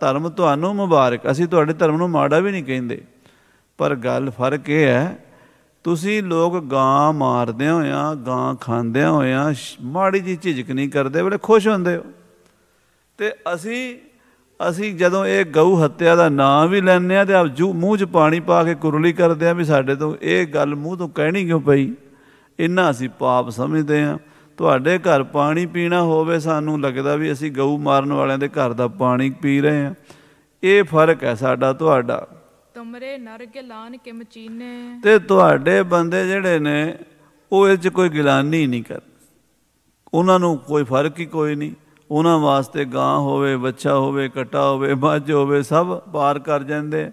ਧਰਮ ਤੁਹਾਨੂੰ ਮੁਬਾਰਕ ਅਸੀਂ ਤੁਹਾਡੇ ਧਰਮ ਨੂੰ ਮਾੜਾ ਵੀ ਨਹੀਂ ਕਹਿੰਦੇ ਪਰ ਗੱਲ ਫਰਕ ਇਹ ਹੈ ਤੁਸੀਂ ਲੋਕ ਗਾਂ ਮਾਰਦੇ ਹੋ ਗਾਂ ਖਾਂਦੇ ਹੋ ਮਾੜੀ ਜੀ ਝਿਜਕ ਨਹੀਂ ਕਰਦੇ ਬਲੇ ਖੁਸ਼ ਹੁੰਦੇ ਹੋ ਤੇ ਅਸੀਂ ਅਸੀਂ ਜਦੋਂ ਇਹ ਗਊ ਹੱਤਿਆ ਦਾ ਨਾਂ ਵੀ ਲੈਂਦੇ ਆ ਤੇ ਆਪ ਜੂ ਮੂੰਹ 'ਚ ਪਾਣੀ ਪਾ ਕੇ ਕੁਰਲੀ ਕਰਦੇ ਆ ਵੀ ਸਾਡੇ ਤੋਂ ਇਹ ਗੱਲ ਮੂੰਹ ਤੋਂ ਕਹਿਣੀ ਕਿਉਂ ਪਈ ਇੰਨਾ ਅਸੀਂ ਪਾਪ ਸਮਝਦੇ ਹਾਂ ਤੁਹਾਡੇ ਘਰ ਪਾਣੀ ਪੀਣਾ ਹੋਵੇ ਸਾਨੂੰ ਲੱਗਦਾ ਵੀ ਅਸੀਂ ਗਊ ਮਾਰਨ ਵਾਲਿਆਂ ਦੇ ਘਰ ਦਾ ਪਾਣੀ ਪੀ ਰਹੇ ਹਾਂ ਇਹ ਫਰਕ ਹੈ ਸਾਡਾ ਤੁਹਾਡਾ ਤੁਮਰੇ ਨਰ ਗਿਲਾਨ ਕਿਮ ਚੀਨੇ ਤੇ ਤੁਹਾਡੇ ਬੰਦੇ ਜਿਹੜੇ ਨੇ ਉਹ ਇਹ ਚ ਕੋਈ ਗਿਲਾਨੀ ਨਹੀਂ ਕਰ ਉਹਨਾਂ ਨੂੰ ਕੋਈ ਫਰਕ ਹੀ ਕੋਈ ਨਹੀਂ ਉਹਨਾਂ ਵਾਸਤੇ ਗਾਂ ਹੋਵੇ ਬੱਚਾ ਹੋਵੇ ਕਟਾ ਹੋਵੇ ਮੱਝ ਹੋਵੇ ਸਭ ਪਾਰ ਕਰ ਜਾਂਦੇ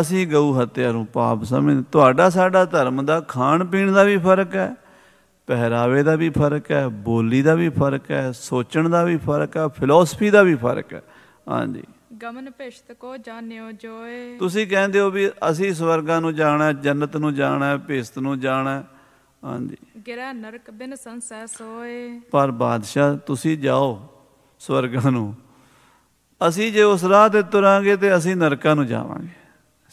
ਅਸੀਂ ਗਊ ਹੱਤਿਆ ਨੂੰ ਪਾਪ ਸਮਝ ਤੁਹਾਡਾ ਸਾਡਾ ਧਰਮ ਦਾ ਖਾਣ ਪੀਣ ਦਾ ਵੀ ਫਰਕ ਹੈ ਪਹਿਰਾਵੇ ਦਾ ਵੀ ਫਰਕ ਹੈ ਬੋਲੀ ਦਾ ਵੀ ਫਰਕ ਹੈ ਸੋਚਣ ਦਾ ਵੀ ਫਰਕ ਹੈ ਫਿਲਾਸਫੀ ਦਾ ਵੀ ਫਰਕ ਹੈ ਹਾਂਜੀ ਗਮਨ ਭਿਸ਼ਤ ਕੋ ਜਾਣਿਓ ਜੋਏ ਤੁਸੀਂ ਕਹਿੰਦੇ ਹੋ ਵੀ ਅਸੀਂ ਸਵਰਗਾਂ ਨੂੰ ਜਾਣਾ ਜੰਨਤ ਨੂੰ ਜਾਣਾ ਭਿਸ਼ਤ ਨੂੰ ਜਾਣਾ ਹਾਂਜੀ ਗਿਰਾ ਨਰਕ ਬਿਨ ਸੰਸੈ ਸੋਏ ਪਰ ਬਾਦਸ਼ਾਹ ਤੁਸੀਂ ਜਾਓ ਸਵਰਗਾਂ ਨੂੰ ਅਸੀਂ ਜੇ ਉਸ ਰਾਹ ਤੇ ਤੁਰਾਂਗੇ ਤੇ ਅਸੀਂ ਨਰਕਾਂ ਨੂੰ ਜਾਵਾਂਗੇ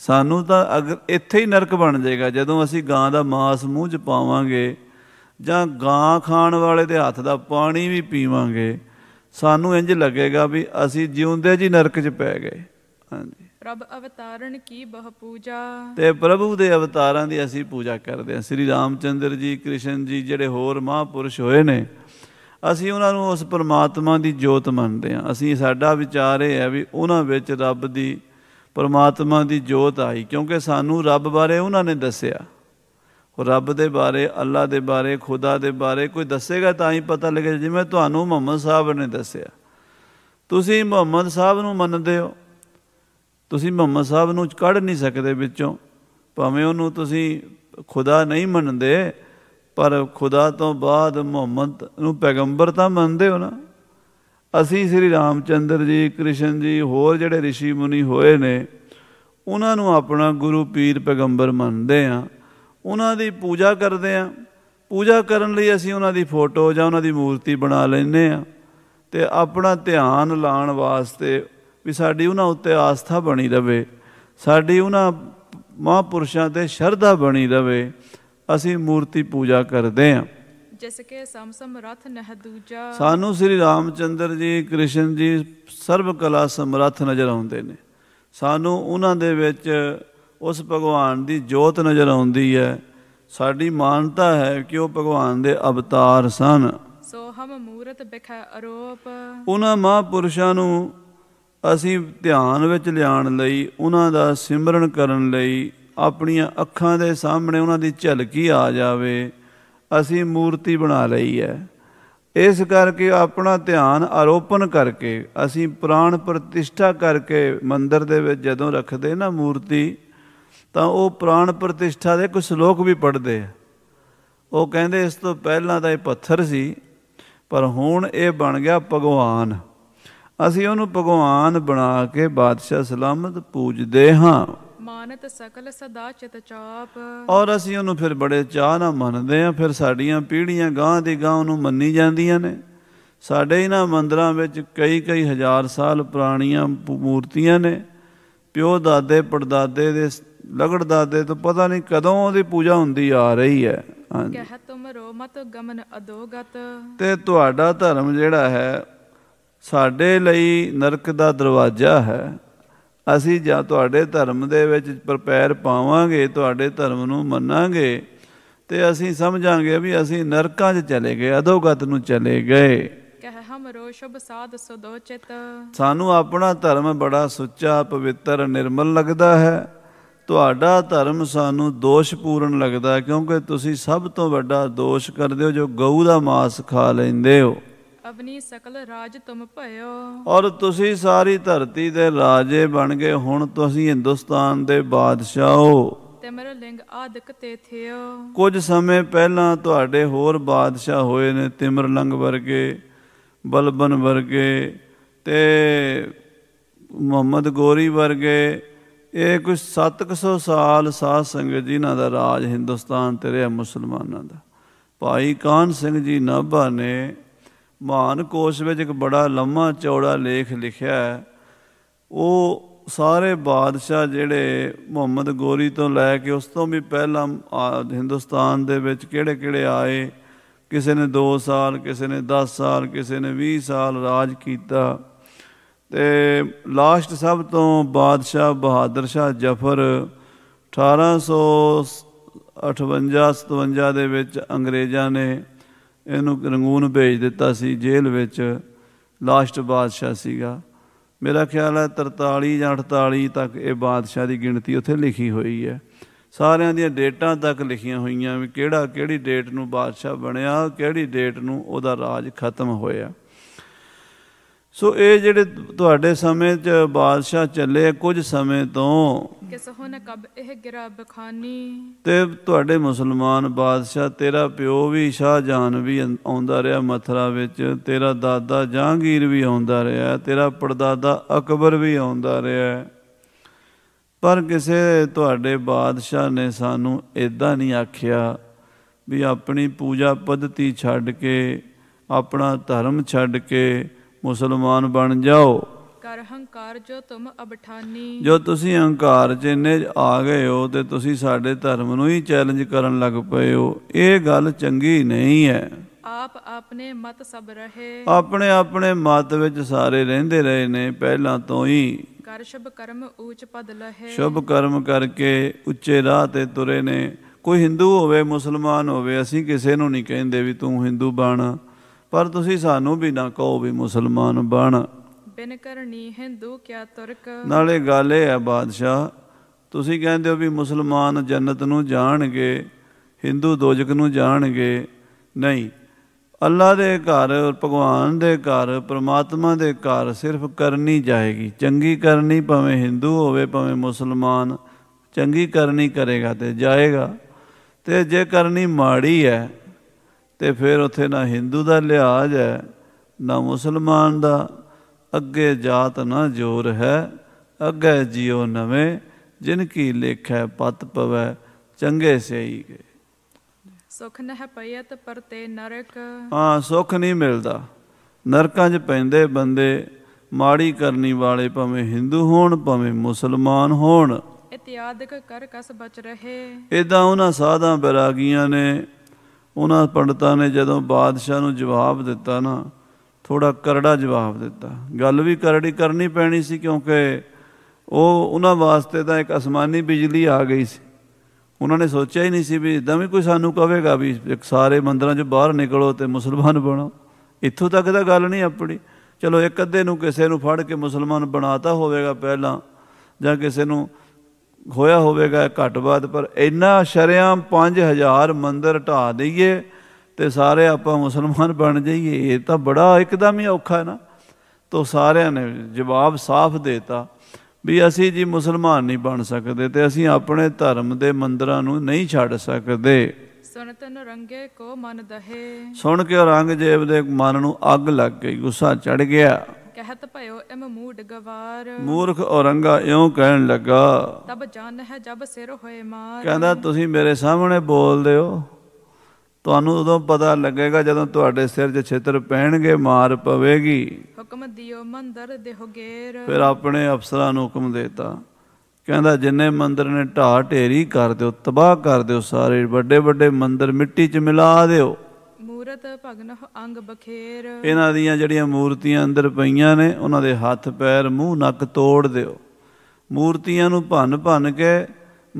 ਸਾਨੂੰ ਤਾਂ ਅਗਰ ਇੱਥੇ ਹੀ ਨਰਕ ਬਣ ਜਾਏਗਾ ਜਦੋਂ ਅਸੀਂ ਗਾਂ ਦਾ ਮਾਸ ਮੂੰਹ 'ਚ ਪਾਵਾਂਗੇ ਜਾਂ ਗਾਂ ਖਾਣ ਵਾਲੇ ਦੇ ਹੱਥ ਦਾ ਪਾਣੀ ਵੀ ਪੀਵਾਂਗੇ ਸਾਨੂੰ ਇੰਜ ਲੱਗੇਗਾ ਵੀ ਅਸੀਂ ਜਿਉਂਦੇ ਜੀ ਨਰਕ 'ਚ ਪੈ ਗਏ ਹਾਂਜੀ ਪ੍ਰਭ ਅਵਤਾਰਨ ਕੀ ਬਹੁ ਪੂਜਾ ਤੇ ਪ੍ਰਭੂ ਦੇ ਅਵਤਾਰਾਂ ਦੀ ਅਸੀਂ ਪੂਜਾ ਕਰਦੇ ਹਾਂ ਸ੍ਰੀ ਰਾਮਚੰਦਰ ਜੀ ਕ੍ਰਿਸ਼ਨ ਜੀ ਜਿਹੜੇ ਹੋਰ ਮਹਾਪੁਰਸ਼ ਹੋਏ ਨੇ ਅਸੀਂ ਉਹਨਾਂ ਨੂੰ ਉਸ ਪਰਮਾਤਮਾ ਦੀ ਜੋਤ ਮੰਨਦੇ ਹਾਂ ਅਸੀਂ ਸਾਡਾ ਵਿਚਾਰ ਇਹ ਹੈ ਵੀ ਉਹਨਾਂ ਵਿੱਚ ਰੱਬ ਦੀ ਪਰਮਾਤਮਾ ਦੀ ਜੋਤ ਆਈ ਕਿਉਂਕਿ ਸਾਨੂੰ ਰੱਬ ਬਾਰੇ ਉਹਨਾਂ ਨੇ ਦੱਸਿਆ ਉਹ ਰੱਬ ਦੇ ਬਾਰੇ ਅੱਲਾ ਦੇ ਬਾਰੇ ਖੁਦਾ ਦੇ ਬਾਰੇ ਕੋਈ ਦੱਸੇਗਾ ਤਾਂ ਹੀ ਪਤਾ ਲੱਗੇ ਜਿਵੇਂ ਤੁਹਾਨੂੰ ਮੁਹੰਮਦ ਸਾਹਿਬ ਨੇ ਦੱਸਿਆ ਤੁਸੀਂ ਮੁਹੰਮਦ ਸਾਹਿਬ ਨੂੰ ਮੰਨਦੇ ਹੋ ਤੁਸੀਂ ਮੁਹੰਮਦ ਸਾਹਿਬ ਨੂੰ ਕੱਢ ਨਹੀਂ ਸਕਦੇ ਵਿੱਚੋਂ ਭਾਵੇਂ ਉਹਨੂੰ ਤੁਸੀਂ ਖੁਦਾ ਨਹੀਂ ਮੰਨਦੇ ਪਰ ਖੁਦਾ ਤੋਂ ਬਾਅਦ ਮੁਹੰਮਦ ਨੂੰ ਪੈਗੰਬਰ ਤਾਂ ਮੰਨਦੇ ਹੋ ਨਾ ਅਸੀਂ ਸ੍ਰੀ ਰਾਮਚੰਦਰ ਜੀ ਕ੍ਰਿਸ਼ਨ ਜੀ ਹੋਰ ਜਿਹੜੇ ઋષਿ ਮੁਨੀ ਹੋਏ ਨੇ ਉਹਨਾਂ ਨੂੰ ਆਪਣਾ ਗੁਰੂ ਪੀਰ ਪੈਗੰਬਰ ਮੰਨਦੇ ਆ ਉਹਨਾਂ ਦੀ ਪੂਜਾ ਕਰਦੇ ਆ ਪੂਜਾ ਕਰਨ ਲਈ ਅਸੀਂ ਉਹਨਾਂ ਦੀ ਫੋਟੋ ਜਾਂ ਉਹਨਾਂ ਦੀ ਮੂਰਤੀ ਬਣਾ ਲੈਨੇ ਆ ਤੇ ਆਪਣਾ ਧਿਆਨ ਲਾਉਣ ਵਾਸਤੇ ਵੀ ਸਾਡੀ ਉਹਨਾਂ ਉੱਤੇ ਆਸਥਾ ਬਣੀ ਰਵੇ ਸਾਡੀ ਉਹਨਾਂ ਮਹਾਪੁਰਸ਼ਾਂ ਤੇ ਸ਼ਰਧਾ ਬਣੀ ਰਵੇ ਅਸੀਂ ਮੂਰਤੀ ਪੂਜਾ ਕਰਦੇ ਆ ਜਿਸ ਕੇ ਸਮਸਮ ਰਥ ਨਹ ਦੂਜਾ ਸਾਨੂੰ ਸ੍ਰੀ ਰਾਮਚੰਦਰ ਜੀ ਕ੍ਰਿਸ਼ਨ ਜੀ ਸਰਬ ਕਲਾ ਸਮਰਥ ਨਜ਼ਰ ਆਉਂਦੇ ਨੇ ਸਾਨੂੰ ਉਹਨਾਂ ਦੇ ਵਿੱਚ ਉਸ ਭਗਵਾਨ ਦੀ ਜੋਤ ਨਜ਼ਰ ਆਉਂਦੀ ਹੈ ਸਾਡੀ ਮਾਨਤਾ ਹੈ ਕਿ ਉਹ ਭਗਵਾਨ ਦੇ ਅਵਤਾਰ ਸਨ ਸੋ ਹਮ ਮੂਰਤ ਬਿਖੈ ਅਰੋਪ ਉਹਨਾਂ ਮਹਾਪੁਰਸ਼ਾਂ ਨੂੰ ਅਸੀਂ ਧਿਆਨ ਵਿੱਚ ਲਿਆਉਣ ਲਈ ਉਹਨਾਂ ਦਾ ਸਿਮਰਨ ਕਰਨ ਲਈ ਆਪਣੀਆਂ ਅੱਖਾਂ ਦੇ ਸਾਹਮਣੇ ਉਹਨਾਂ ਦੀ ਝਲਕੀ ਆ ਜਾਵੇ ਅਸੀਂ ਮੂਰਤੀ ਬਣਾ ਲਈ ਹੈ ਇਸ ਕਰਕੇ ਆਪਣਾ ਧਿਆਨ ਆਰੋਪਣ ਕਰਕੇ ਅਸੀਂ ਪ੍ਰਾਣ ਪ੍ਰਤਿਸ਼ਠਾ ਕਰਕੇ ਮੰਦਰ ਦੇ ਵਿੱਚ ਜਦੋਂ ਰੱਖਦੇ ਨਾ ਮੂਰਤੀ ਤਾਂ ਉਹ ਪ੍ਰਾਣ ਪ੍ਰਤਿਸ਼ਠਾ ਦੇ ਕੁਝ ਸ਼ਲੋਕ ਵੀ ਪੜ੍ਹਦੇ ਆ ਉਹ ਕਹਿੰਦੇ ਇਸ ਤੋਂ ਪਹਿਲਾਂ ਤਾਂ ਇਹ ਪੱਥਰ ਸੀ ਪਰ ਹੁਣ ਇਹ ਬਣ ਗਿਆ ਭਗਵਾਨ ਅਸੀਂ ਉਹਨੂੰ ਭਗਵਾਨ ਬਣਾ ਕੇ ਬਾਦਸ਼ਾਹ ਸਲਾਮਤ ਪੂਜਦੇ ਹਾਂ ਮਾਨਤ ਸਕਲ ਸਦਾ ਚਿਤ ਚਾਪ ਔਰ ਅਸੀਂ ਉਹਨੂੰ ਫਿਰ ਬੜੇ ਚਾਹ ਨਾਲ ਮੰਨਦੇ ਆ ਫਿਰ ਸਾਡੀਆਂ ਪੀੜ੍ਹੀਆਂ ਗਾਂ ਦੀ ਗਾਂ ਨੂੰ ਮੰਨੀ ਜਾਂਦੀਆਂ ਨੇ ਸਾਡੇ ਇਹਨਾਂ ਮੰਦਰਾਂ ਵਿੱਚ ਕਈ ਕਈ ਹਜ਼ਾਰ ਸਾਲ ਪੁਰਾਣੀਆਂ ਮੂਰਤੀਆਂ ਨੇ ਪਿਓ ਦਾਦੇ ਪੜਦਾਦੇ ਦੇ ਲਗੜ ਦਾਦੇ ਤੋਂ ਪਤਾ ਨਹੀਂ ਕਦੋਂ ਉਹਦੀ ਪੂਜਾ ਹੁੰਦੀ ਆ ਰਹੀ ਹੈ ਕਹਿ ਤੁਮ ਰੋਮਤ ਗਮਨ ਅਦੋਗਤ ਤੇ ਤੁਹਾਡਾ ਧਰਮ ਜਿਹੜਾ ਹੈ ਸਾਡੇ ਲਈ ਨਰਕ ਦਾ ਦਰਵਾਜ਼ਾ ਹੈ ਅਸੀਂ ਜਾਂ ਤੁਹਾਡੇ ਧਰਮ ਦੇ ਵਿੱਚ ਪਰਪੈਰ ਪਾਵਾਂਗੇ ਤੁਹਾਡੇ ਧਰਮ ਨੂੰ ਮੰਨਾਂਗੇ ਤੇ ਅਸੀਂ ਸਮਝਾਂਗੇ ਵੀ ਅਸੀਂ ਨਰਕਾਂ 'ਚ ਚਲੇ ਗਏ ਅਧੋਗਤ ਨੂੰ ਚਲੇ ਗਏ ਸਾਨੂੰ ਆਪਣਾ ਧਰਮ ਬੜਾ ਸੁੱਚਾ ਪਵਿੱਤਰ ਨਿਰਮਲ ਲੱਗਦਾ ਹੈ ਤੁਹਾਡਾ ਧਰਮ ਸਾਨੂੰ ਦੋਸ਼ਪੂਰਨ ਲੱਗਦਾ ਕਿਉਂਕਿ ਤੁਸੀਂ ਸਭ ਤੋਂ ਵੱਡਾ ਦੋਸ਼ ਕਰਦੇ ਹੋ ਜੋ ਗਊ ਦਾ ਮਾਸ ਖਾ ਲੈਂਦੇ ਹੋ ਅਬਨੀ ਸਕਲ ਰਾਜ ਤੁਮ ਭਇਓ ਔਰ ਤੁਸੀਂ ਸਾਰੀ ਧਰਤੀ ਦੇ ਰਾਜੇ ਬਣ ਗਏ ਹੁਣ ਤੁਸੀਂ ਹਿੰਦੁਸਤਾਨ ਦੇ ਬਾਦਸ਼ਾਹ ਹੋ ਤਿਮਰ ਲਿੰਗ ਆਦਿਕ ਤੇ ਥਿਓ ਕੁਝ ਸਮੇਂ ਪਹਿਲਾਂ ਤੁਹਾਡੇ ਹੋਰ ਬਾਦਸ਼ਾਹ ਹੋਏ ਨੇ ਤਿਮਰ ਲੰਗ ਵਰਗੇ ਬਲਬਨ ਵਰਗੇ ਤੇ ਮੁਹੰਮਦ ਗੋਰੀ ਵਰਗੇ ਇਹ ਕੁਝ 700 ਸਾਲ ਸਾਧ ਸੰਗਤ ਜੀ ਨਾਲ ਦਾ ਰਾਜ ਹਿੰਦੁਸਤਾਨ ਤੇ ਰਿਹਾ ਮੁਸਲਮਾਨਾਂ ਦਾ ਭਾਈ ਕਾਨ ਸਿੰਘ ਜੀ ਨਾਭਾ ਨੇ ਮਹਾਨ ਕੋਸ਼ ਵਿੱਚ ਇੱਕ ਬੜਾ ਲੰਮਾ ਚੌੜਾ ਲੇਖ ਲਿਖਿਆ ਹੈ ਉਹ ਸਾਰੇ ਬਾਦਸ਼ਾਹ ਜਿਹੜੇ ਮੁਹੰਮਦ ਗੋਰੀ ਤੋਂ ਲੈ ਕੇ ਉਸ ਤੋਂ ਵੀ ਪਹਿਲਾਂ ਹਿੰਦੁਸਤਾਨ ਦੇ ਵਿੱਚ ਕਿਹੜੇ-ਕਿਹੜੇ ਆਏ ਕਿਸੇ ਨੇ 2 ਸਾਲ ਕਿਸੇ ਨੇ 10 ਸਾਲ ਕਿਸੇ ਨੇ 20 ਸਾਲ ਰਾਜ ਕੀਤਾ ਤੇ ਲਾਸਟ ਸਭ ਤੋਂ ਬਾਦਸ਼ਾਹ ਬਹਾਦਰ ਸ਼ਾਹ ਜਫਰ 1858 57 ਦੇ ਵਿੱਚ ਅੰਗਰੇਜ਼ਾਂ ਨੇ ਇਹਨੂੰ ਰੰਗੂਨ ਭੇਜ ਦਿੱਤਾ ਸੀ ਜੇਲ੍ਹ ਵਿੱਚ ਲਾਸਟ ਬਾਦਸ਼ਾਹ ਸੀਗਾ ਮੇਰਾ ਖਿਆਲ ਹੈ 43 ਜਾਂ 48 ਤੱਕ ਇਹ ਬਾਦਸ਼ਾਹ ਦੀ ਗਿਣਤੀ ਉੱਥੇ ਲਿਖੀ ਹੋਈ ਹੈ ਸਾਰਿਆਂ ਦੀਆਂ ਡੇਟਾਂ ਤੱਕ ਲਿਖੀਆਂ ਹੋਈਆਂ ਵੀ ਕਿਹੜਾ ਕਿਹੜੀ ਡੇਟ ਨੂੰ ਬਾਦਸ਼ਾਹ ਬਣਿਆ ਕਿਹੜੀ ਡੇਟ ਨੂੰ ਉਹਦਾ ਰਾਜ ਖਤਮ ਹੋਇਆ ਸੋ ਇਹ ਜਿਹੜੇ ਤੁਹਾਡੇ ਸਮੇਂ 'ਚ ਬਾਦਸ਼ਾਹ ਚੱਲੇ ਕੁਝ ਸਮੇਂ ਤੋਂ ਕਿਸ ਹੁਣ ਕਬ ਇਹ ਗਿਰਾ ਬਖਾਨੀ ਤੇ ਤੁਹਾਡੇ ਮੁਸਲਮਾਨ ਬਾਦਸ਼ਾਹ ਤੇਰਾ ਪਿਓ ਵੀ ਸ਼ਾਹਜਹਾਨ ਵੀ ਆਉਂਦਾ ਰਿਹਾ ਮਥਰਾ ਵਿੱਚ ਤੇਰਾ ਦਾਦਾ ਜਹਾਂਗੀਰ ਵੀ ਆਉਂਦਾ ਰਿਹਾ ਤੇਰਾ ਪਰਦਾਦਾ ਅਕਬਰ ਵੀ ਆਉਂਦਾ ਰਿਹਾ ਪਰ ਕਿਸੇ ਤੁਹਾਡੇ ਬਾਦਸ਼ਾਹ ਨੇ ਸਾਨੂੰ ਇਦਾਂ ਨਹੀਂ ਆਖਿਆ ਵੀ ਆਪਣੀ ਪੂਜਾ ਪਦਤੀ ਛੱਡ ਕੇ ਆਪਣਾ ਧਰਮ ਛੱਡ ਕੇ ਮੁਸਲਮਾਨ ਬਣ ਜਾਓ ਕਰ ਹੰਕਾਰ ਜੋ ਤੁਮ ਅਬਠਾਨੀ ਜੋ ਤੁਸੀਂ ਹੰਕਾਰ ਚ ਇੰਨੇ ਆ ਗਏ ਹੋ ਤੇ ਤੁਸੀਂ ਸਾਡੇ ਧਰਮ ਨੂੰ ਹੀ ਚੈਲੰਜ ਕਰਨ ਲੱਗ ਪਏ ਹੋ ਇਹ ਗੱਲ ਚੰਗੀ ਨਹੀਂ ਹੈ ਆਪ ਆਪਣੇ ਮਤ ਸਭ ਰਹੇ ਆਪਣੇ ਆਪਣੇ ਮਤ ਵਿੱਚ ਸਾਰੇ ਰਹਿੰਦੇ ਰਹੇ ਨੇ ਪਹਿਲਾਂ ਤੋਂ ਹੀ ਕਰ ਸ਼ਬ ਕਰਮ ਉੱਚ ਪਦ ਲਹੇ ਸ਼ਬ ਕਰਮ ਕਰਕੇ ਉੱਚੇ ਰਾਹ ਤੇ ਤੁਰੇ ਨੇ ਕੋਈ ਹਿੰਦੂ ਹੋਵੇ ਮੁਸਲਮਾਨ ਹੋਵੇ ਅਸੀਂ ਕਿਸੇ ਨੂੰ ਨਹੀਂ ਕਹਿੰਦੇ ਵੀ ਤੂੰ ਹਿੰਦੂ ਬਣ ਪਰ ਤੁਸੀਂ ਸਾਨੂੰ ਵੀ ਨਾ ਕਹੋ ਵੀ ਮੁਸਲਮਾਨ ਬਣ ਬਿਨ ਕਰਨੀ ਹਿੰਦੂ ਕਿਆ ਤੁਰਕ ਨਾਲੇ ਗੱਲ ਇਹ ਹੈ ਬਾਦਸ਼ਾਹ ਤੁਸੀਂ ਕਹਿੰਦੇ ਹੋ ਵੀ ਮੁਸਲਮਾਨ ਜੰਨਤ ਨੂੰ ਜਾਣਗੇ ਹਿੰਦੂ ਦੋਜਕ ਨੂੰ ਜਾਣਗੇ ਨਹੀਂ ਅੱਲਾ ਦੇ ਘਰ ਭਗਵਾਨ ਦੇ ਘਰ ਪ੍ਰਮਾਤਮਾ ਦੇ ਘਰ ਸਿਰਫ ਕਰਨੀ ਜਾਏਗੀ ਚੰਗੀ ਕਰਨੀ ਭਾਵੇਂ ਹਿੰਦੂ ਹੋਵੇ ਭਾਵੇਂ ਮੁਸਲਮਾਨ ਚੰਗੀ ਕਰਨੀ ਕਰੇਗਾ ਤੇ ਜਾਏਗਾ ਤੇ ਜੇ ਕਰਨੀ ਮਾੜੀ ਹੈ ਤੇ ਫਿਰ ਉੱਥੇ ਨਾ ਹਿੰਦੂ ਦਾ ਲਿਹਾਜ਼ ਹੈ ਨਾ ਮੁਸਲਮਾਨ ਦਾ ਅੱਗੇ ਜਾਤ ਨਾ ਜੋਰ ਹੈ ਅੱਗੇ ਜਿਉ ਨਵੇਂ ਜਿਨ ਕੀ ਲੇਖੈ ਪਤ ਪਵੈ ਚੰਗੇ ਸਹੀ ਗਏ ਸੁਖ ਨਹ ਪਈਤ ਪਰਤੇ ਨਰਕ ਹਾਂ ਸੁਖ ਨਹੀਂ ਮਿਲਦਾ ਨਰਕਾਂ 'ਚ ਪੈਂਦੇ ਬੰਦੇ ਮਾੜੀ ਕਰਨੀ ਵਾਲੇ ਭਾਵੇਂ Hindu ਹੋਣ ਭਾਵੇਂ ਮੁਸਲਮਾਨ ਹੋਣ ਇਤਿਆਦਿਕ ਕਰ ਕਸ ਬਚ ਰਹੇ ਇਦਾਂ ਉਹਨਾਂ ਸਾਧਾਂ ਬਰਾਗੀਆਂ ਨੇ ਉਹਨਾਂ ਪੰਡਤਾਂ ਨੇ ਜਦੋਂ ਬਾਦਸ਼ਾਹ ਨੂੰ ਜਵਾਬ ਦਿੱਤਾ ਨਾ ਥੋੜਾ ਕਰੜਾ ਜਵਾਬ ਦਿੱਤਾ ਗੱਲ ਵੀ ਕਰੜੀ ਕਰਨੀ ਪੈਣੀ ਸੀ ਕਿਉਂਕਿ ਉਹ ਉਹਨਾਂ ਵਾਸਤੇ ਤਾਂ ਇੱਕ ਅਸਮਾਨੀ ਬਿਜਲੀ ਆ ਗਈ ਸੀ ਉਹਨਾਂ ਨੇ ਸੋਚਿਆ ਹੀ ਨਹੀਂ ਸੀ ਵੀ ਇਦਾਂ ਵੀ ਕੋਈ ਸਾਨੂੰ ਕਹੇਗਾ ਵੀ ਇੱਕ ਸਾਰੇ ਮੰਦਰਾਂ 'ਚੋਂ ਬਾਹਰ ਨਿਕਲੋ ਤੇ ਮੁਸਲਮਾਨ ਬਣੋ ਇੱਥੋਂ ਤੱਕ ਤਾਂ ਗੱਲ ਨਹੀਂ ਆਪਣੀ ਚਲੋ ਇੱਕ ਅੱਧੇ ਨੂੰ ਕਿਸੇ ਨੂੰ ਫੜ ਕੇ ਮੁਸਲਮਾਨ ਬਣਾਤਾ ਹੋਵੇਗਾ ਪਹਿਲਾਂ ਜਾਂ ਕਿਸੇ ਨੂੰ ਹੋਇਆ ਹੋਵੇਗਾ ਘੱਟ ਬਾਦ ਪਰ ਇੰਨਾ ਸ਼ਰਿਆਂ 5000 ਮੰਦਰ ਢਾ ਦਈਏ ਤੇ ਸਾਰੇ ਆਪਾਂ ਮੁਸਲਮਾਨ ਬਣ ਜਾਈਏ ਇਹ ਤਾਂ ਬੜਾ ਇੱਕਦਮ ਹੀ ਔਖਾ ਹੈ ਨਾ ਤੋਂ ਸਾਰਿਆਂ ਨੇ ਜਵਾਬ ਸਾਫ਼ ਦੇਤਾ ਵੀ ਅਸੀਂ ਜੀ ਮੁਸਲਮਾਨ ਨਹੀਂ ਬਣ ਸਕਦੇ ਤੇ ਅਸੀਂ ਆਪਣੇ ਧਰਮ ਦੇ ਮੰਦਰਾਂ ਨੂੰ ਨਹੀਂ ਛੱਡ ਸਕਦੇ ਸੁਣਤਨ ਰੰਗੇ ਕੋ ਮਨ ਦਹੇ ਸੁਣ ਕੇ ਔਰੰਗਜ਼ੇਬ ਦੇ ਮਨ ਨੂੰ ਅੱਗ ਲੱਗ ਗਈ ਗੁੱਸਾ ਚੜ ਗਿਆ ਕਹਿਤ ਭਇਓ ਇਮ ਮੂਡ ਗਵਾਰ ਮੂਰਖ ਔਰੰਗਾ ਇਉਂ ਕਹਿਣ ਲੱਗਾ ਤਬ ਜਾਨ ਹੈ ਜਬ ਸਿਰ ਹੋਏ ਮਾਰ ਕਹਿੰਦਾ ਤੁਸੀਂ ਮੇਰੇ ਸਾਹਮਣੇ ਬੋਲਦੇ ਹੋ ਤੁਹਾਨੂੰ ਉਦੋਂ ਪਤਾ ਲੱਗੇਗਾ ਜਦੋਂ ਤੁਹਾਡੇ ਸਿਰ 'ਚ ਛੇਤਰ ਪੈਣਗੇ ਮਾਰ ਪਵੇਗੀ ਹੁਕਮ ਦਿਓ ਮੰਦਰ ਦੇਹੋ ਗੇਰ ਫਿਰ ਆਪਣੇ ਅਫਸਰਾਂ ਨੂੰ ਹੁਕਮ ਦੇਤਾ ਕਹਿੰਦਾ ਜਿੰਨੇ ਮੰਦਰ ਨੇ ਢਾ ਢੇਰੀ ਕਰ ਦਿਓ ਤਬਾਹ ਕਰ ਦਿਓ ਸਾਰੇ ਵੱਡੇ ਵੱਡੇ ਮੰਦਰ ਮਿੱਟੀ 'ਚ ਮਿਲਾ ਦਿਓ ਮੂਰਤ ਭਗਨ ਅੰਗ ਬਖੇਰ ਇਹਨਾਂ ਦੀਆਂ ਜਿਹੜੀਆਂ ਮੂਰਤੀਆਂ ਅੰਦਰ ਪਈਆਂ ਨੇ ਉਹਨਾਂ ਦੇ ਹੱਥ ਪੈਰ ਮੂੰਹ ਨੱਕ ਤੋੜ ਦਿਓ ਮੂਰਤੀਆਂ ਨੂੰ ਭੰਨ ਭੰਨ ਕੇ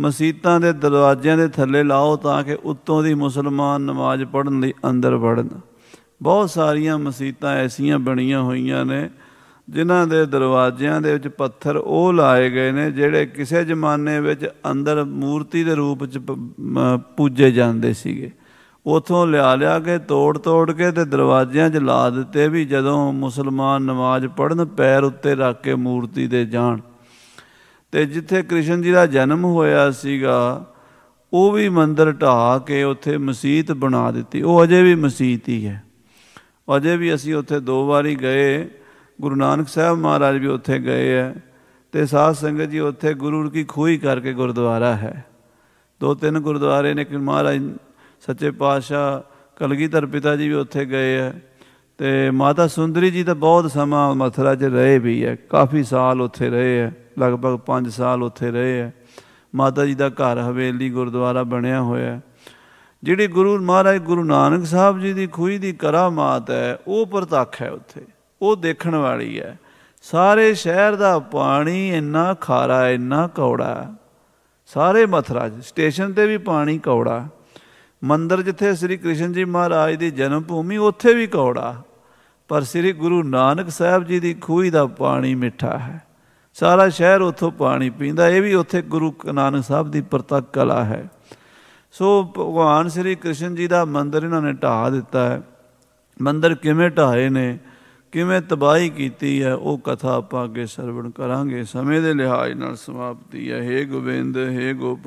ਮਸੀਤਾਂ ਦੇ ਦਰਵਾਜ਼ਿਆਂ ਦੇ ਥੱਲੇ ਲਾਓ ਤਾਂ ਕਿ ਉੱਤੋਂ ਦੀ ਮੁਸਲਮਾਨ ਨਮਾਜ਼ ਪੜਨ ਲਈ ਅੰਦਰ ਵੜਨ ਬਹੁਤ ਸਾਰੀਆਂ ਮਸੀਤਾਂ ਐਸੀਆਂ ਬਣੀਆਂ ਹੋਈਆਂ ਨੇ ਜਿਨ੍ਹਾਂ ਦੇ ਦਰਵਾਜ਼ਿਆਂ ਦੇ ਵਿੱਚ ਪੱਥਰ ਉਹ ਲਾਏ ਗਏ ਨੇ ਜਿਹੜੇ ਕਿਸੇ ਜ਼ਮਾਨੇ ਵਿੱਚ ਅੰਦਰ ਮੂਰਤੀ ਦੇ ਰੂਪ 'ਚ ਪੂਜੇ ਜਾਂਦੇ ਸੀਗੇ ਉਥੋਂ ਲਿਆ ਲਿਆ ਕੇ ਤੋੜ ਤੋੜ ਕੇ ਤੇ ਦਰਵਾਜ਼ਿਆਂ 'ਚ ਲਾ ਦਿੱਤੇ ਵੀ ਜਦੋਂ ਮੁਸਲਮਾਨ ਨਮਾਜ਼ ਪੜਨ ਪੈਰ ਉੱਤੇ ਰੱਖ ਕੇ ਮੂਰਤੀ ਦੇ ਜਾਣ ਤੇ ਜਿੱਥੇ ਕ੍ਰਿਸ਼ਨ ਜੀ ਦਾ ਜਨਮ ਹੋਇਆ ਸੀਗਾ ਉਹ ਵੀ ਮੰਦਰ ਢਾ ਕੇ ਉੱਥੇ ਮਸਜਿਦ ਬਣਾ ਦਿੱਤੀ ਉਹ ਅਜੇ ਵੀ ਮਸਜਿਦ ਹੀ ਹੈ ਅਜੇ ਵੀ ਅਸੀਂ ਉੱਥੇ ਦੋ ਵਾਰੀ ਗਏ ਗੁਰੂ ਨਾਨਕ ਸਾਹਿਬ ਮਹਾਰਾਜ ਵੀ ਉੱਥੇ ਗਏ ਐ ਤੇ ਸਾਧ ਸੰਗਤ ਜੀ ਉੱਥੇ ਗੁਰੂ ਕੀ ਖੋਈ ਕਰਕੇ ਗੁਰਦੁਆਰਾ ਹੈ ਦੋ ਤਿੰਨ ਗੁਰਦੁਆਰੇ ਨੇ ਕਿ ਮਹਾਰਾਜ ਸੱਚੇ ਪਾਤਸ਼ਾਹ ਕਲਗੀਧਰ ਪਿਤਾ ਜੀ ਵੀ ਉੱਥੇ ਗਏ ਆ ਤੇ ਮਾਤਾ ਸੁੰਦਰੀ ਜੀ ਤਾਂ ਬਹੁਤ ਸਮਾਂ ਮਥਰਾ 'ਚ ਰਹੇ ਵੀ ਐ ਕਾਫੀ ਸਾਲ ਉੱਥੇ ਰਹੇ ਐ ਲਗਭਗ 5 ਸਾਲ ਉੱਥੇ ਰਹੇ ਐ ਮਾਤਾ ਜੀ ਦਾ ਘਰ ਹਵੇਲੀ ਗੁਰਦੁਆਰਾ ਬਣਿਆ ਹੋਇਆ ਹੈ ਜਿਹੜੀ ਗੁਰੂ ਮਹਾਰਾਜ ਗੁਰੂ ਨਾਨਕ ਸਾਹਿਬ ਜੀ ਦੀ ਖੂਹੀ ਦੀ ਕਰਾਮਾਤ ਹੈ ਉਹ ਪ੍ਰਤੱਖ ਹੈ ਉੱਥੇ ਉਹ ਦੇਖਣ ਵਾਲੀ ਹੈ ਸਾਰੇ ਸ਼ਹਿਰ ਦਾ ਪਾਣੀ ਇੰਨਾ ਖਾਰਾ ਇੰਨਾ ਕੌੜਾ ਸਾਰੇ ਮਥਰਾ ਸਟੇਸ਼ਨ ਤੇ ਵੀ ਪਾਣੀ ਕੌੜਾ ਮੰਦਰ ਜਿੱਥੇ ਸ੍ਰੀ ਕ੍ਰਿਸ਼ਨ ਜੀ ਮਹਾਰਾਜ ਦੀ ਜਨਮ ਭੂਮੀ ਉੱਥੇ ਵੀ ਕੌੜਾ ਪਰ ਸ੍ਰੀ ਗੁਰੂ ਨਾਨਕ ਸਾਹਿਬ ਜੀ ਦੀ ਖੂਹੀ ਦਾ ਪਾਣੀ ਮਿੱਠਾ ਹੈ ਸਾਰਾ ਸ਼ਹਿਰ ਉੱਥੋਂ ਪਾਣੀ ਪੀਂਦਾ ਇਹ ਵੀ ਉੱਥੇ ਗੁਰੂ ਨਾਨਕ ਸਾਹਿਬ ਦੀ ਪ੍ਰਤੱਖ ਕਲਾ ਹੈ ਸੋ ਭਗਵਾਨ ਸ੍ਰੀ ਕ੍ਰਿਸ਼ਨ ਜੀ ਦਾ ਮੰਦਰ ਇਹਨਾਂ ਨੇ ਢਾ ਦਿੱਤਾ ਹੈ ਮੰਦਰ ਕਿਵੇਂ ਢਾਏ ਨੇ ਕਿਵੇਂ ਤਬਾਹੀ ਕੀਤੀ ਹੈ ਉਹ ਕਥਾ ਆਪਾਂ ਅੱਗੇ ਸਰਵਣ ਕਰਾਂਗੇ ਸਮੇਂ ਦੇ ਲਿਹਾਜ਼ ਨਾਲ ਸਮਾਪਤੀ ਹੈ हे ਗੋਬਿੰਦ हे ਗੋ